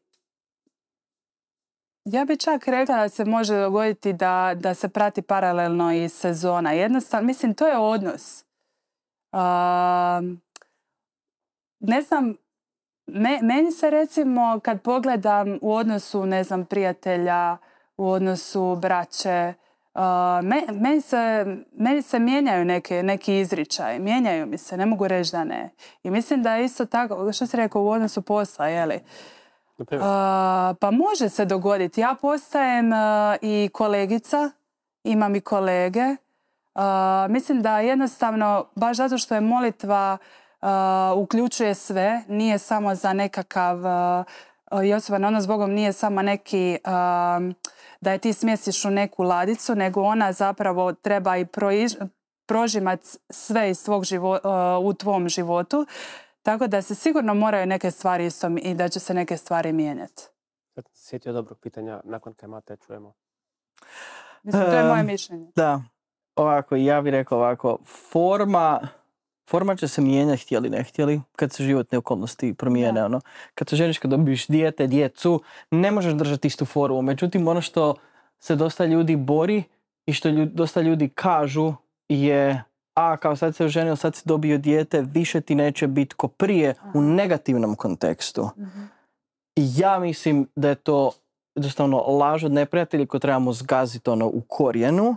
ja bi čak rekla da se može dogoditi da, da se prati paralelno i sezona. Jednostavno, mislim, to je odnos. ne znam, meni se recimo kad pogledam u odnosu, ne znam, prijatelja, u odnosu braće, uh, meni, se, meni se mijenjaju neke, neki izričaj, mijenjaju mi se, ne mogu reći da ne. I mislim da je isto tako, što se rekao, u odnosu posla, je li? Uh, pa može se dogoditi. Ja postajem uh, i kolegica, imam i kolege. Mislim da jednostavno, baš zato što je molitva Uh, uključuje sve, nije samo za nekakav i osoban odnos nije samo neki um, da je ti smjestiš u neku ladicu, nego ona zapravo treba i prožimat sve iz svog života, uh, u tvom životu. Tako da se sigurno moraju neke stvari istom i da će se neke stvari mijenjati. sjetio dobrog pitanja nakon mate čujemo. Mislim, to je moje mišljenje. Da, ovako, ja bih rekao ovako, forma Format će se mijenjati htjeli ne htjeli, kad se životne okolnosti promijene. Ono. Kad se ženiš, kad dobiješ dijete, djecu, ne možeš držati istu formu. Međutim, ono što se dosta ljudi bori i što dosta ljudi kažu je a kao sad se ženio, sad si dobio dijete, više ti neće biti ko prije u negativnom kontekstu. Mhm. I Ja mislim da je to jednostavno laž od neprijatelja koju trebamo zgaziti ono u korijenu.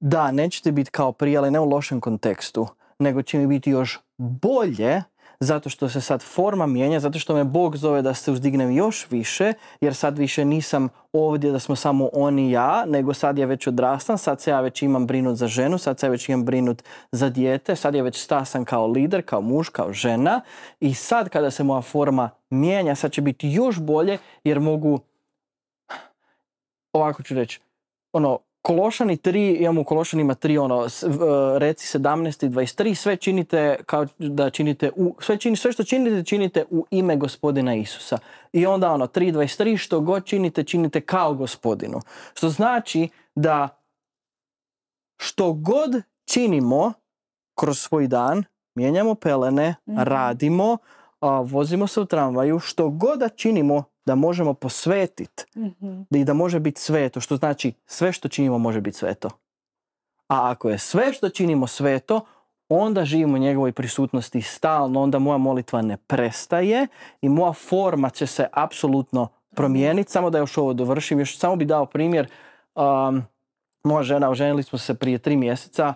Da, nećete biti kao prije, ali ne u lošem kontekstu nego će mi biti još bolje zato što se sad forma mijenja, zato što me Bog zove da se uzdignem još više, jer sad više nisam ovdje da smo samo oni ja, nego sad ja već odrastam, sad se ja već imam brinut za ženu, sad se ja već imam brinut za dijete, sad ja već stasan kao lider, kao muž, kao žena i sad kada se moja forma mijenja, sad će biti još bolje jer mogu, ovako ću reći, ono, Kološani 3, imamo u Kološanima 3, ono, e, reci 17 i 23, sve činite kao da činite u, sve, čini, sve što činite, činite u ime gospodina Isusa. I onda ono, 3, 23, što god činite, činite kao gospodinu. Što znači da što god činimo kroz svoj dan, mijenjamo pelene, mm -hmm. radimo, a, vozimo se u tramvaju, što god da činimo, da možemo posvetit, mm i da može biti sveto, što znači sve što činimo može biti sveto. A ako je sve što činimo sveto, onda živimo u njegovoj prisutnosti stalno, onda moja molitva ne prestaje i moja forma će se apsolutno promijeniti. Samo da još ovo dovršim, još samo bi dao primjer. Um, moja žena, oženili smo se prije tri mjeseca.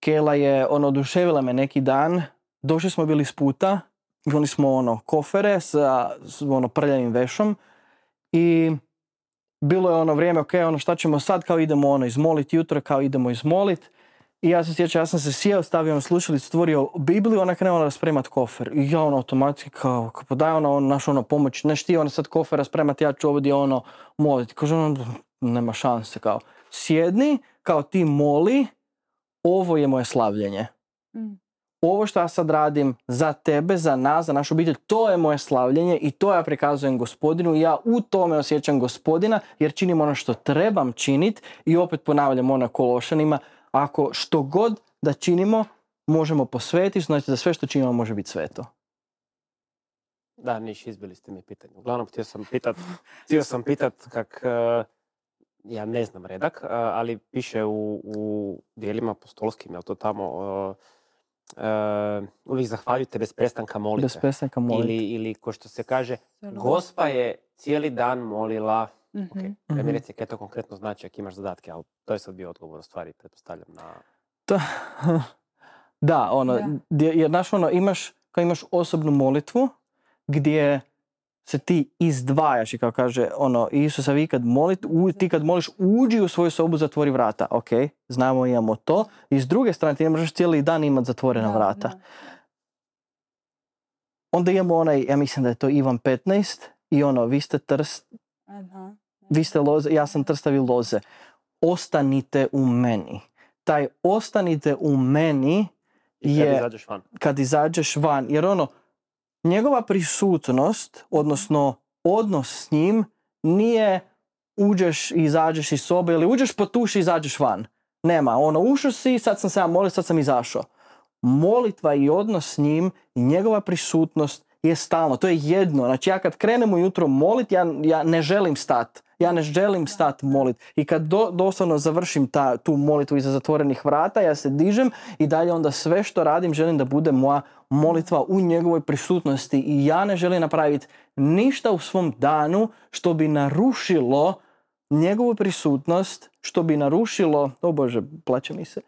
Kela je, ono, oduševila me neki dan. Došli smo bili s puta imali smo ono kofere sa ono prljavim vešom i bilo je ono vrijeme, ok, ono šta ćemo sad, kao idemo ono izmolit jutro, kao idemo izmolit. I ja se sjećam, ja sam se sjeo, stavio ono slušalicu, stvorio Bibliju, ona krenula raspremat kofer. I ja ono automatski kao, kao pa daj ono, on, naš ono pomoć, neš ti ono sad kofer raspremat, ja ću ovdje ono molit. Kaže ono, nema šanse, kao, sjedni, kao ti moli, ovo je moje slavljenje. Mm ovo što ja sad radim za tebe, za nas, za našu obitelj, to je moje slavljenje i to ja prikazujem gospodinu i ja u tome osjećam gospodina jer činim ono što trebam činiti i opet ponavljam ono kološanima, ako što god da činimo možemo posvetiti, znači da sve što činimo može biti sveto. Da, niš, izbili ste mi pitanje. Uglavnom, htio sam pitat, htio sam pitat kak, eh, ja ne znam redak, eh, ali piše u, dijelima apostolskim, jel to tamo, eh, Uh, uvijek zahvaljujte bez prestanka molite. Bez prestanka molite. Ili, ili ko što se kaže, ono gospa je cijeli dan molila. mm Ja mi reci kaj to konkretno znači ako imaš zadatke, ali to je sad bio odgovor u stvari, pretpostavljam na... Da, (laughs) da ono, da. jer znaš ono, imaš, kao imaš osobnu molitvu gdje se ti izdvajaš i kao kaže ono Isusa vi kad molit, u, ti kad moliš uđi u svoju sobu zatvori vrata. Ok, znamo imamo to. I s druge strane ti ne možeš cijeli dan imati zatvorena vrata. Onda imamo onaj, ja mislim da je to Ivan 15 i ono vi ste trst, Aha. E, vi ste loze, ja sam trstavi loze. Ostanite u meni. Taj ostanite u meni je kad izađeš van. Kad izađeš van jer ono njegova prisutnost, odnosno odnos s njim, nije uđeš i izađeš iz sobe ili uđeš potuši i izađeš van. Nema, ono ušao si, sad sam se ja molio, sad sam izašao. Molitva i odnos s njim i njegova prisutnost je stalno, to je jedno. Znači ja kad krenem ujutro molit, ja, ja ne želim stat ja ne želim stat molit. I kad do, doslovno završim ta, tu molitvu iza zatvorenih vrata, ja se dižem i dalje onda sve što radim želim da bude moja molitva u njegovoj prisutnosti. I ja ne želim napraviti ništa u svom danu što bi narušilo njegovu prisutnost, što bi narušilo, o Bože, plaće mi se,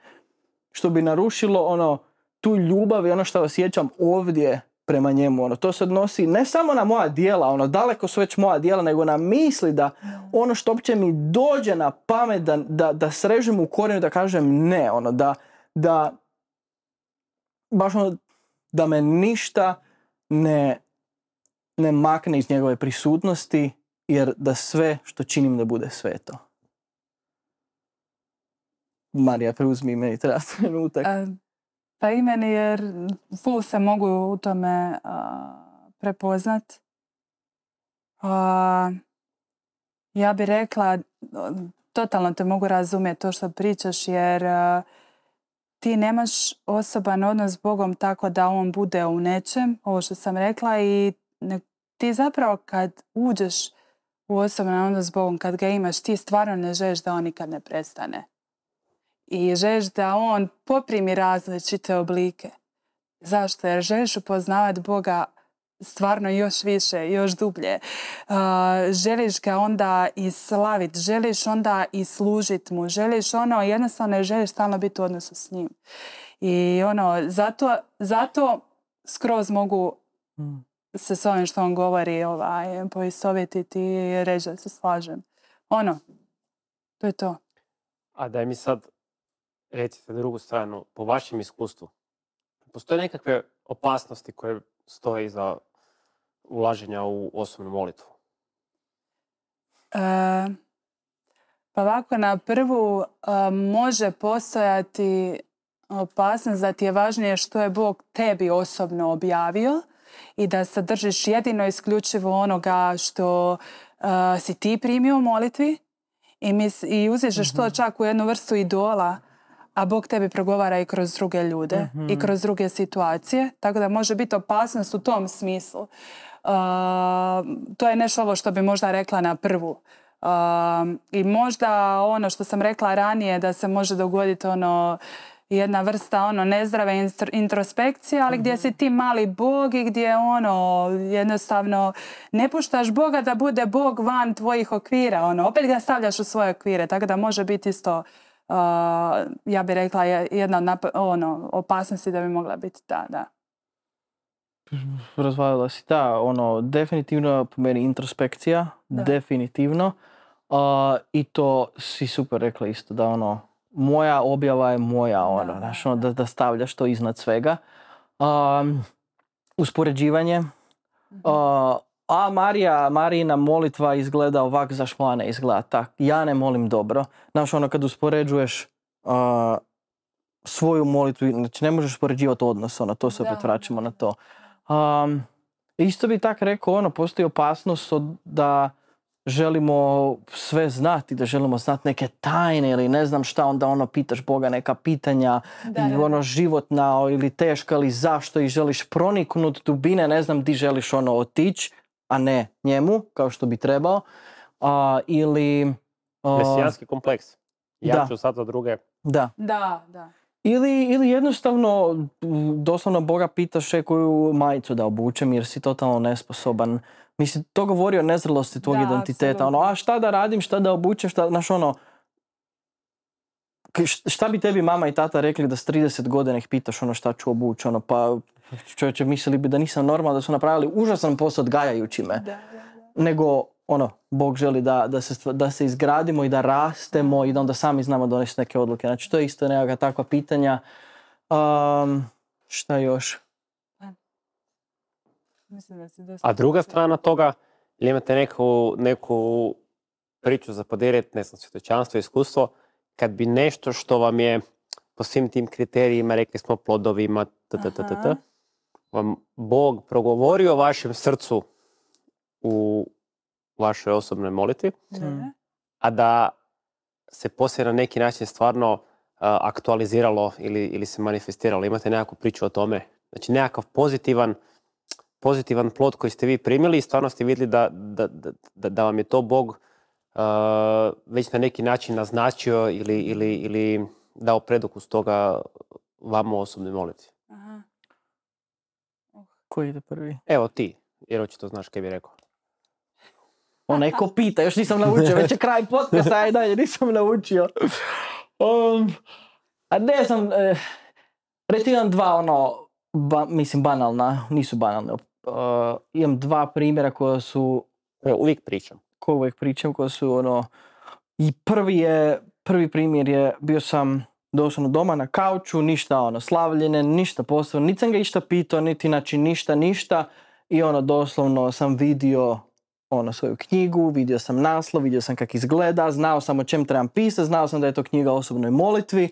što bi narušilo ono tu ljubav i ono što osjećam ovdje prema njemu. Ono, to se odnosi ne samo na moja dijela, ono, daleko su već moja dijela, nego na misli da ono što uopće mi dođe na pamet da, da, srežem u korijenu da kažem ne, ono, da, da baš ono, da me ništa ne, ne makne iz njegove prisutnosti, jer da sve što činim da bude sveto. Marija, preuzmi meni treba (laughs) trenutak pa i meni jer full se mogu u tome prepoznat. ja bi rekla, totalno te mogu razumjeti to što pričaš jer ti nemaš osoban odnos s Bogom tako da on bude u nečem, ovo što sam rekla i ti zapravo kad uđeš u osoban odnos s Bogom, kad ga imaš, ti stvarno ne želiš da on nikad ne prestane i želiš da on poprimi različite oblike. Zašto? Jer želiš upoznavati Boga stvarno još više, još dublje. Uh, želiš ga onda i slavit, želiš onda i služit mu, želiš ono, jednostavno želiš stalno biti u odnosu s njim. I ono, zato, zato skroz mogu mm. se s ovim što on govori ovaj, poistovjetiti i reći da se slažem. Ono, to je to. A daj mi sad recite drugu stranu, po vašem iskustvu, postoje nekakve opasnosti koje stoje za ulaženja u osobnu molitvu? E, pa ovako na prvu e, može postojati opasnost da ti je važnije što je Bog tebi osobno objavio i da se držiš jedino isključivo onoga što e, si ti primio u molitvi i, mis, i to mhm. čak u jednu vrstu idola a Bog tebi progovara i kroz druge ljude i mhm. kroz druge situacije, tako da može biti opasnost u tom smislu. Uh, to je nešto ovo što bi možda rekla na prvu. Uh, I možda ono što sam rekla ranije da se može dogoditi ono jedna vrsta ono nezdrave introspekcije, ali gdje mhm. si ti mali bog i gdje ono jednostavno ne puštaš Boga da bude Bog van tvojih okvira, ono opet ga stavljaš u svoje okvire, tako da može biti isto ja bih rekla jedna od ono, opasnosti da bi mogla biti ta, da. Razvalila si, da, ono, definitivno po meni introspekcija, definitivno. Uh, I to si super rekla isto, da ono, moja objava je moja, ono, da, da, ono, da stavljaš to iznad svega. Um, uspoređivanje, uh, a Marija, Marina molitva izgleda ovak za šmane izgleda tak. Ja ne molim dobro. Znaš, ono kad uspoređuješ svoju molitvu, znači ne možeš uspoređivati odnos, ono, to se opet vraćamo na to. isto bi tak rekao, ono, postoji opasnost da želimo sve znati, da želimo znati neke tajne ili ne znam šta, onda ono pitaš Boga neka pitanja ono životna ili teška ili zašto i želiš proniknut dubine, ne znam di želiš ono otići, a ne njemu, kao što bi trebao. A, ili... Mesijanski kompleks. Ja ću sad za druge. Da. Da, da. Ili, ili jednostavno, doslovno Boga pitaš e, koju majicu da obučem jer si totalno nesposoban. Mislim, to govori o nezrelosti tvog identiteta. Ono, a šta da radim, šta da obučem, šta, znaš ono, šta bi tebi mama i tata rekli da s 30 godina ih pitaš ono šta ću obući, ono, pa čovječe mislili bi da nisam normal, da su napravili užasan posao odgajajući me. Nego, ono, Bog želi da, da, se, da se izgradimo i da rastemo i da onda sami znamo donesti neke odluke. Znači, to je isto nekakva takva pitanja. Um, šta još? Pa, A druga strana toga, ili imate neku, neku priču za podijeliti, ne znam, svjetočanstvo, iskustvo, kad bi nešto što vam je po svim tim kriterijima, rekli smo plodovima, t, vam Bog progovorio vašem srcu u vašoj osobnoj molitvi, a da se poslije na neki način stvarno uh, aktualiziralo ili, ili se manifestiralo. Imate nekakvu priču o tome. Znači nekakav pozitivan, pozitivan plod koji ste vi primili i stvarno ste vidjeli da, vam je to Bog uh, već na neki način naznačio ili, dao predokus toga vama osobnoj molitvi ide prvi? Evo ti, jer očito znaš kaj bi rekao. O pa neko pita, još nisam naučio, već je kraj podcasta, aj dalje, nisam naučio. Um, a ne znam, eh, imam dva ono, mislim banalna, nisu banalne. Eh, imam dva primjera koja su... uvijek pričam. Ko uvijek pričam, koja su ono... I prvi je, prvi primjer je, bio sam doslovno doma na kauču, ništa ono, slavljene, ništa posebno, niti sam ga išta pitao, niti znači ništa, ništa. I ono, doslovno sam vidio ono svoju knjigu, vidio sam naslov, vidio sam kak izgleda, znao sam o čem trebam pisati, znao sam da je to knjiga o osobnoj molitvi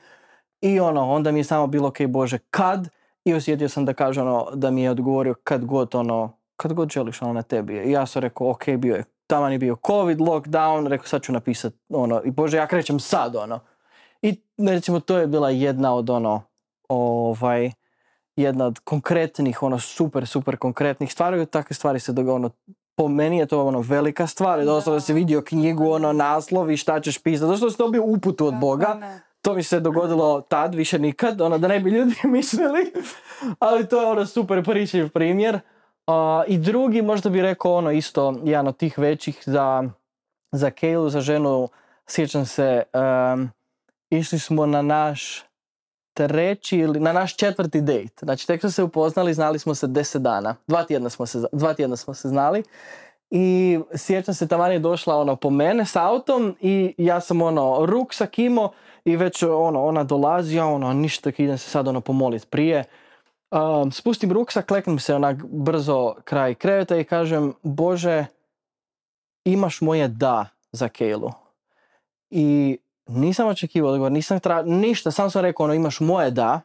i ono, onda mi je samo bilo ok, Bože, kad? I osjetio sam da kaže ono, da mi je odgovorio kad god ono, kad god želiš ono na tebi I ja sam rekao, ok, bio je, tamo je bio covid, lockdown, rekao sad ću napisat ono, i Bože, ja krećem sad ono. I recimo to je bila jedna od ono, ovaj, jedna od konkretnih, ono super, super konkretnih stvari. Takve stvari se dogono po meni je to ono velika stvar. Da. Doslovno si vidio knjigu, ono naslov i šta ćeš pisati. Zato si dobio uputu od Boga. To mi se dogodilo tad, više nikad, ono da ne bi ljudi (laughs) mislili. Ali to je ono super primjer. Uh, I drugi možda bi rekao ono isto, jedan od tih većih za, za Kejlu, za ženu, sjećam se, išli smo na naš treći ili na naš četvrti date. Znači tek smo se upoznali, znali smo se deset dana. Dva tjedna smo se, smo se znali. I sjećam se, tamo je došla ono po mene s autom i ja sam ono ruksak imao i već ono ona dolazi, ja ono ništa idem se sad ono pomolit prije. Um, spustim ruksak, kleknem se onak brzo kraj kreveta i kažem Bože, imaš moje da za Kejlu. I nisam očekivao odgovor, nisam tra... ništa, sam sam rekao ono imaš moje da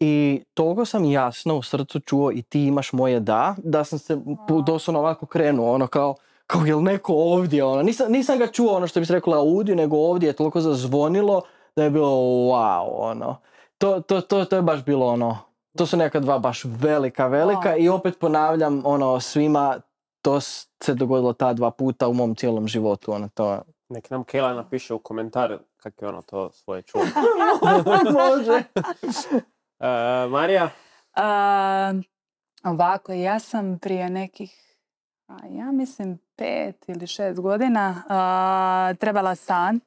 i toliko sam jasno u srcu čuo i ti imaš moje da, da sam se doslovno ovako krenuo, ono kao, kao jel neko ovdje, ono, nisam, nisam ga čuo ono što bi se rekla audio, nego ovdje je toliko zazvonilo da je bilo wow, ono, to, to, to, to je baš bilo ono, to su neka dva baš velika, velika i opet ponavljam ono svima, to se dogodilo ta dva puta u mom cijelom životu, ono, to Nek nam Kejla napiše u komentar kako je ono to svoje čula. (laughs) Može. Uh, (laughs) Marija? Uh, ovako, ja sam prije nekih, ja mislim pet ili šest godina, uh, trebala stan.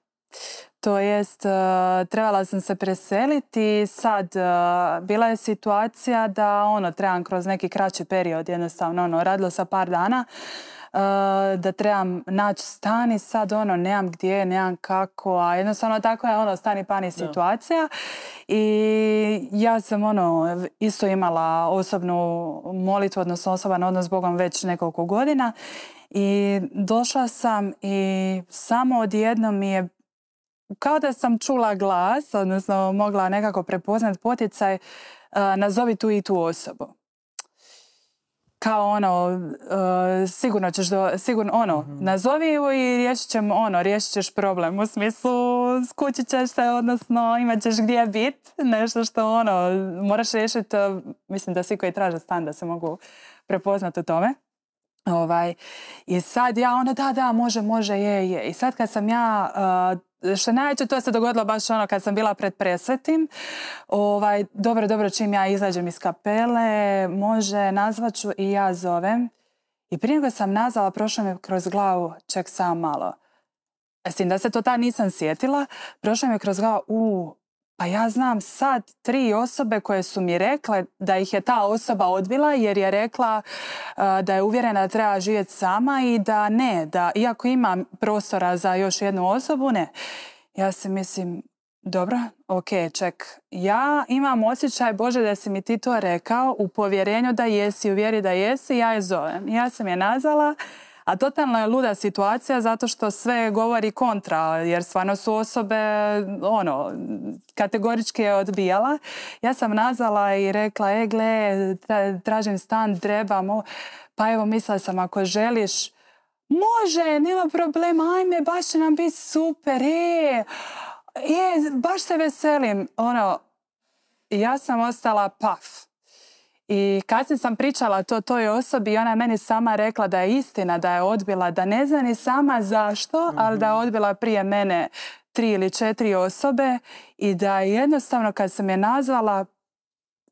To jest, e, trebala sam se preseliti. Sad, e, bila je situacija da ono, trebam kroz neki kraći period, jednostavno, ono, radilo sa par dana. Eh, da trebam naći stan sad ono, nemam gdje, nemam kako, a jednostavno tako je ono, stani pani situacija. I ja sam ono, isto imala osobnu molitvu, odnosno osoban odnos s Bogom već nekoliko godina i došla sam i samo odjedno mi je kao da sam čula glas, odnosno mogla nekako prepoznat poticaj, eh, nazovi tu i tu osobu kao ono, eh, sigurno ćeš, do, sigurno, ono, mhm. nazovi ju i riješit ćemo ono, riješit ćeš problem. U smislu, skućit ćeš se, odnosno imat ćeš gdje bit, nešto što ono, moraš riješiti, eh, mislim da svi koji traže stan da se mogu prepoznati u tome. Ovaj, I sad ja ono, da, da, može, može, je, je. I sad kad sam ja eh, što najveće, to se dogodilo baš ono kad sam bila pred presvetim. Ovaj, dobro, dobro, čim ja izađem iz kapele, može, nazvaću i ja zovem. I prije nego sam nazvala, prošlo mi kroz glavu, ček sam malo. E, s da se to ta nisam sjetila, prošlo mi je kroz glavu, u, pa ja znam sad tri osobe koje su mi rekle da ih je ta osoba odbila jer je rekla da je uvjerena da treba živjeti sama i da ne, da iako ima prostora za još jednu osobu, ne. Ja se mislim, dobro, ok, ček. Ja imam osjećaj, Bože, da si mi ti to rekao u povjerenju da jesi, uvjeri da jesi, ja je zovem. Ja sam je nazvala, a totalno je luda situacija zato što sve govori kontra, jer stvarno su osobe, ono, kategorički je odbijala. Ja sam nazvala i rekla, e, gle, tražim stan, trebamo. Pa evo, mislila sam, ako želiš, može, nema problema, ajme, baš će nam biti super, e, e baš se veselim. Ono, ja sam ostala paf. I kasnije sam pričala to toj osobi i ona je meni sama rekla da je istina, da je odbila, da ne zna ni sama zašto, ali da je mhm. odbila prije mene tri ili četiri osobe i da jednostavno kad sam je nazvala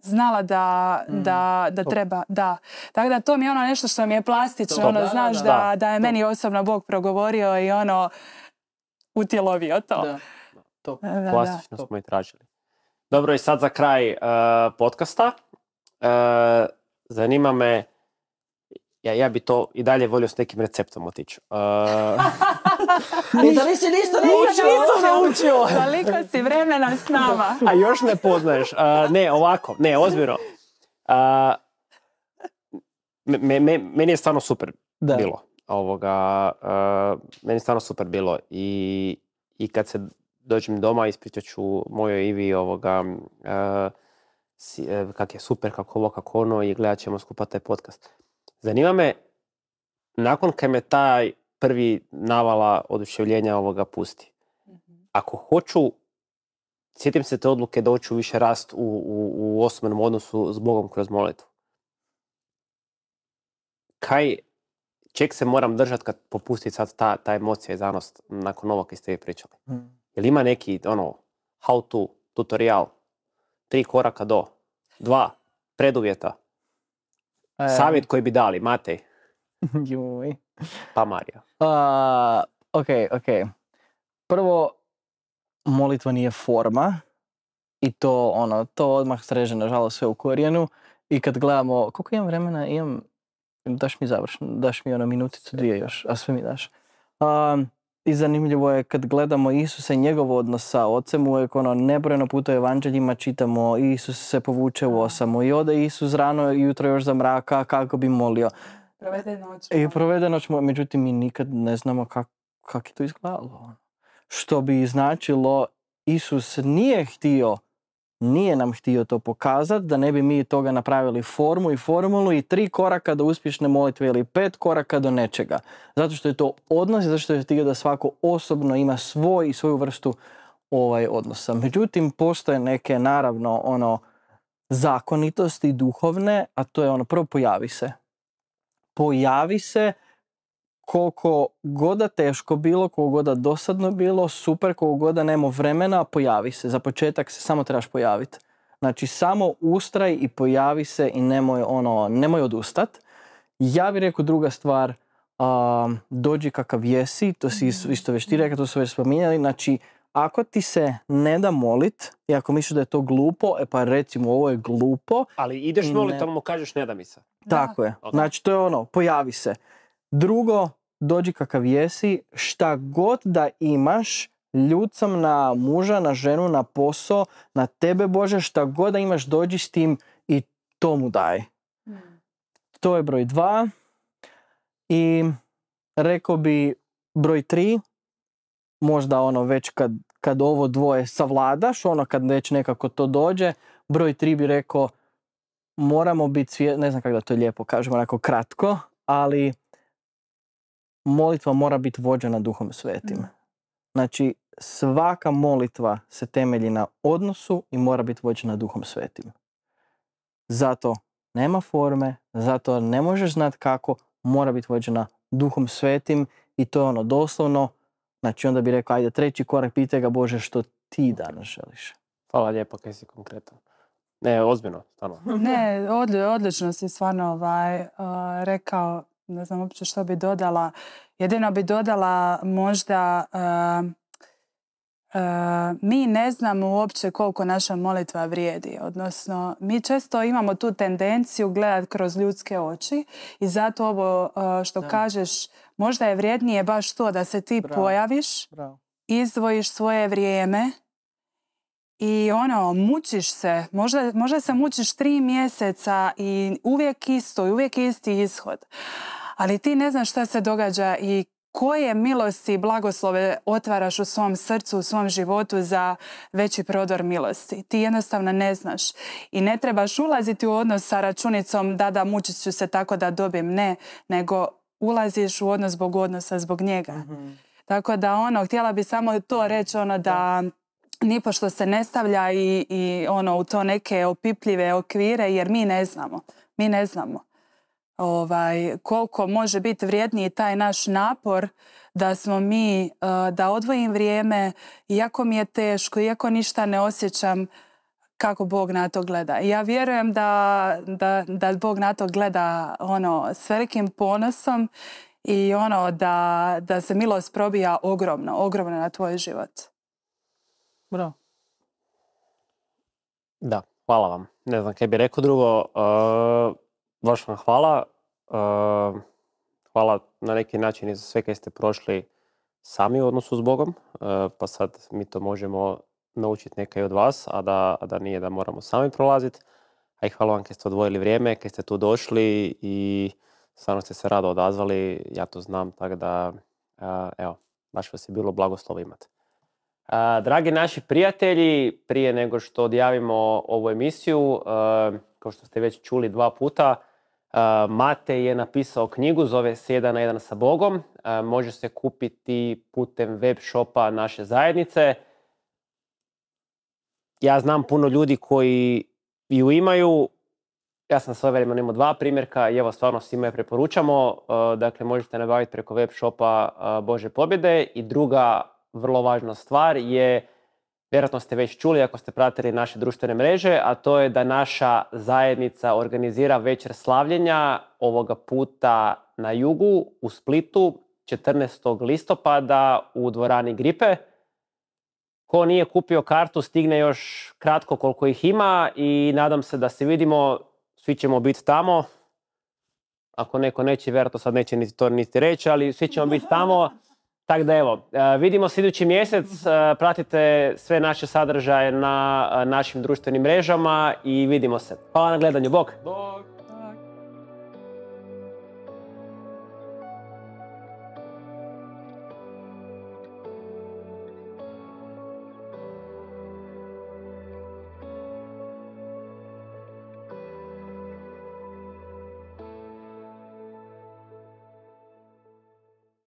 znala da, mhm. da, da treba, da. Tako da to mi je ono nešto što mi je plastično, ono, znaš da, da, je meni osobno Bog progovorio i ono utjelovio to. to. Plastično smo i tražili. Dobro i sad za kraj uh, podcasta. E, zanima me, ja, ja bi to i dalje volio s nekim receptom otići. Uh, da nisi ništa naučio. Toliko si vremena s nama. (laughs) A još ne poznaješ. E, ne, ovako. Ne, ozbiljno. E, meni je stvarno super bilo. Ovoga, meni je stvarno super bilo. I, i kad se dođem doma ispričat ću mojoj Ivi ovoga... E, kak je super, kako ovo, kako ono i gledat ćemo skupa taj podcast. Zanima me, nakon kad me taj prvi navala oduševljenja ovoga pusti, mhm. ako hoću, sjetim se te odluke da hoću više rast u, u, odnosu s Bogom kroz molitvu. Kaj, ček se moram držati kad popusti sad ta, emocija i zanost nakon ovoga kaj ste vi pričali? Mhm. Jel ima neki ono, how to tutorial Tri koraka do. Dva. Preduvjeta. E. Savjet koji bi dali, Matej. (laughs) Juj. Pa Marija. ok, ok. Prvo, molitva nije forma. I to, ono, to odmah sreže, nažalost, sve u korijenu. I kad gledamo, koliko imam vremena, imam, daš mi završno, daš mi ono minuticu, dvije još, a sve mi daš. I zanimljivo je kad gledamo Isusa i njegov odnos sa ocem, uvijek ono nebrojeno puta u evanđeljima čitamo Isus se povuče u osamu i ode Isus rano jutro još za mraka kako bi molio. Provede I provede noć, međutim mi nikad ne znamo kako je to izgledalo. Što bi značilo Isus nije htio nije nam htio to pokazati, da ne bi mi toga napravili formu i formulu i tri koraka do uspješne molitve ili pet koraka do nečega. Zato što je to odnos i zato što je htio da svako osobno ima svoj i svoju vrstu ovaj odnosa. Međutim, postoje neke, naravno, ono, zakonitosti duhovne, a to je ono, prvo pojavi se. Pojavi se, koliko goda teško bilo, koliko goda dosadno bilo, super, koliko goda nemo vremena, pojavi se. Za početak se samo trebaš pojaviti. Znači, samo ustraj i pojavi se i nemoj, ono, nemoj odustat. Ja bih rekao druga stvar, dođi kakav jesi, to si mhm. isto već ti rekao, to su već spominjali, znači, ako ti se ne da molit i ako misliš da je to glupo, e pa recimo ovo je glupo. Ali ideš molit, ne... ali mu kažeš ne da mi se. Tako je. Okay. Znači to je ono, pojavi se. Drugo, dođi kakav jesi, šta god da imaš, ljud sam na muža, na ženu, na posao, na tebe Bože, šta god da imaš, dođi s tim i to mu daj. Hmm. To je broj dva. I rekao bi broj tri, možda ono već kad, kad ovo dvoje savladaš, ono kad već nekako to dođe, broj tri bi rekao moramo biti svjesni, ne znam kako da to lijepo kažemo onako kratko, ali molitva mora biti vođena duhom svetim. Znači, svaka molitva se temelji na odnosu i mora biti vođena duhom svetim. Zato nema forme, zato ne možeš znati kako, mora biti vođena duhom svetim i to je ono doslovno, znači onda bi rekao, ajde treći korak, pitaj ga Bože što ti danas želiš. Hvala lijepo kaj si konkretan. Ne, ozbiljno, stvarno. Ne, odlično si stvarno ovaj, rekao ne znam uopće što bi dodala. Jedino bi dodala možda e, e, mi ne znamo uopće koliko naša molitva vrijedi. Odnosno, mi često imamo tu tendenciju gledati kroz ljudske oči i zato ovo e, što kažeš možda je vrijednije baš to da se ti pojaviš, izdvojiš svoje vrijeme i ono, mučiš se, možda, možda se mučiš tri mjeseca i uvijek isto, i uvijek isti ishod ali ti ne znaš šta se događa i koje milosti i blagoslove otvaraš u svom srcu, u svom životu za veći prodor milosti. Ti jednostavno ne znaš i ne trebaš ulaziti u odnos sa računicom da da mučit ću se tako da dobim Ne, nego ulaziš u odnos zbog odnosa, zbog njega. Mhm. Tako da ono, htjela bi samo to reći ono da nipošto se ne stavlja i, i ono u to neke opipljive okvire jer mi ne znamo. Mi ne znamo ovaj, koliko može biti vrijedniji taj naš napor da smo mi, eh, da odvojim vrijeme, iako mi je teško, iako ništa ne osjećam, kako Bog na to gleda. Ja vjerujem da, Bog na to gleda ono, s velikim ponosom i ono da, se milost probija ogromno, ogromno na tvoj život. Da, hvala vam. Ne znam kaj bi rekao drugo. Eh, Baš vam hvala. Ehm, hvala na neki način i za sve kaj ste prošli sami u odnosu s Bogom, ehm, pa sad mi to možemo naučiti neka i od vas, a da, nije da moramo sami prolaziti. A i hvala vam kad ste odvojili vrijeme, kad ste tu došli i stvarno ste se rado odazvali, ja to znam, tako da ehm, evo, baš vas je bilo blagoslov imati. dragi naši prijatelji, prije nego što odjavimo ovu emisiju, kao što ste već čuli dva puta, E, Mate je napisao knjigu, zove Sjedan na jedan sa Bogom. E, može se kupiti putem web shopa naše zajednice. Ja znam puno ljudi koji ju imaju. Ja sam svoje vremena imao dva primjerka i evo stvarno svima je preporučamo. E, dakle, možete nabaviti preko web shopa Bože pobjede. I druga vrlo važna stvar je Vjerojatno ste već čuli ako ste pratili naše društvene mreže, a to je da naša zajednica organizira večer slavljenja ovoga puta na jugu u Splitu 14. listopada u dvorani Gripe. Ko nije kupio kartu stigne još kratko koliko ih ima i nadam se da se vidimo, svi ćemo biti tamo. Ako neko neće, vjerojatno sad neće niti to niti reći, ali svi ćemo biti tamo. Tako da evo, e, vidimo se idući mjesec, e, pratite sve naše sadržaje na e, našim društvenim mrežama i vidimo se. Hvala na gledanju, bok! Bog.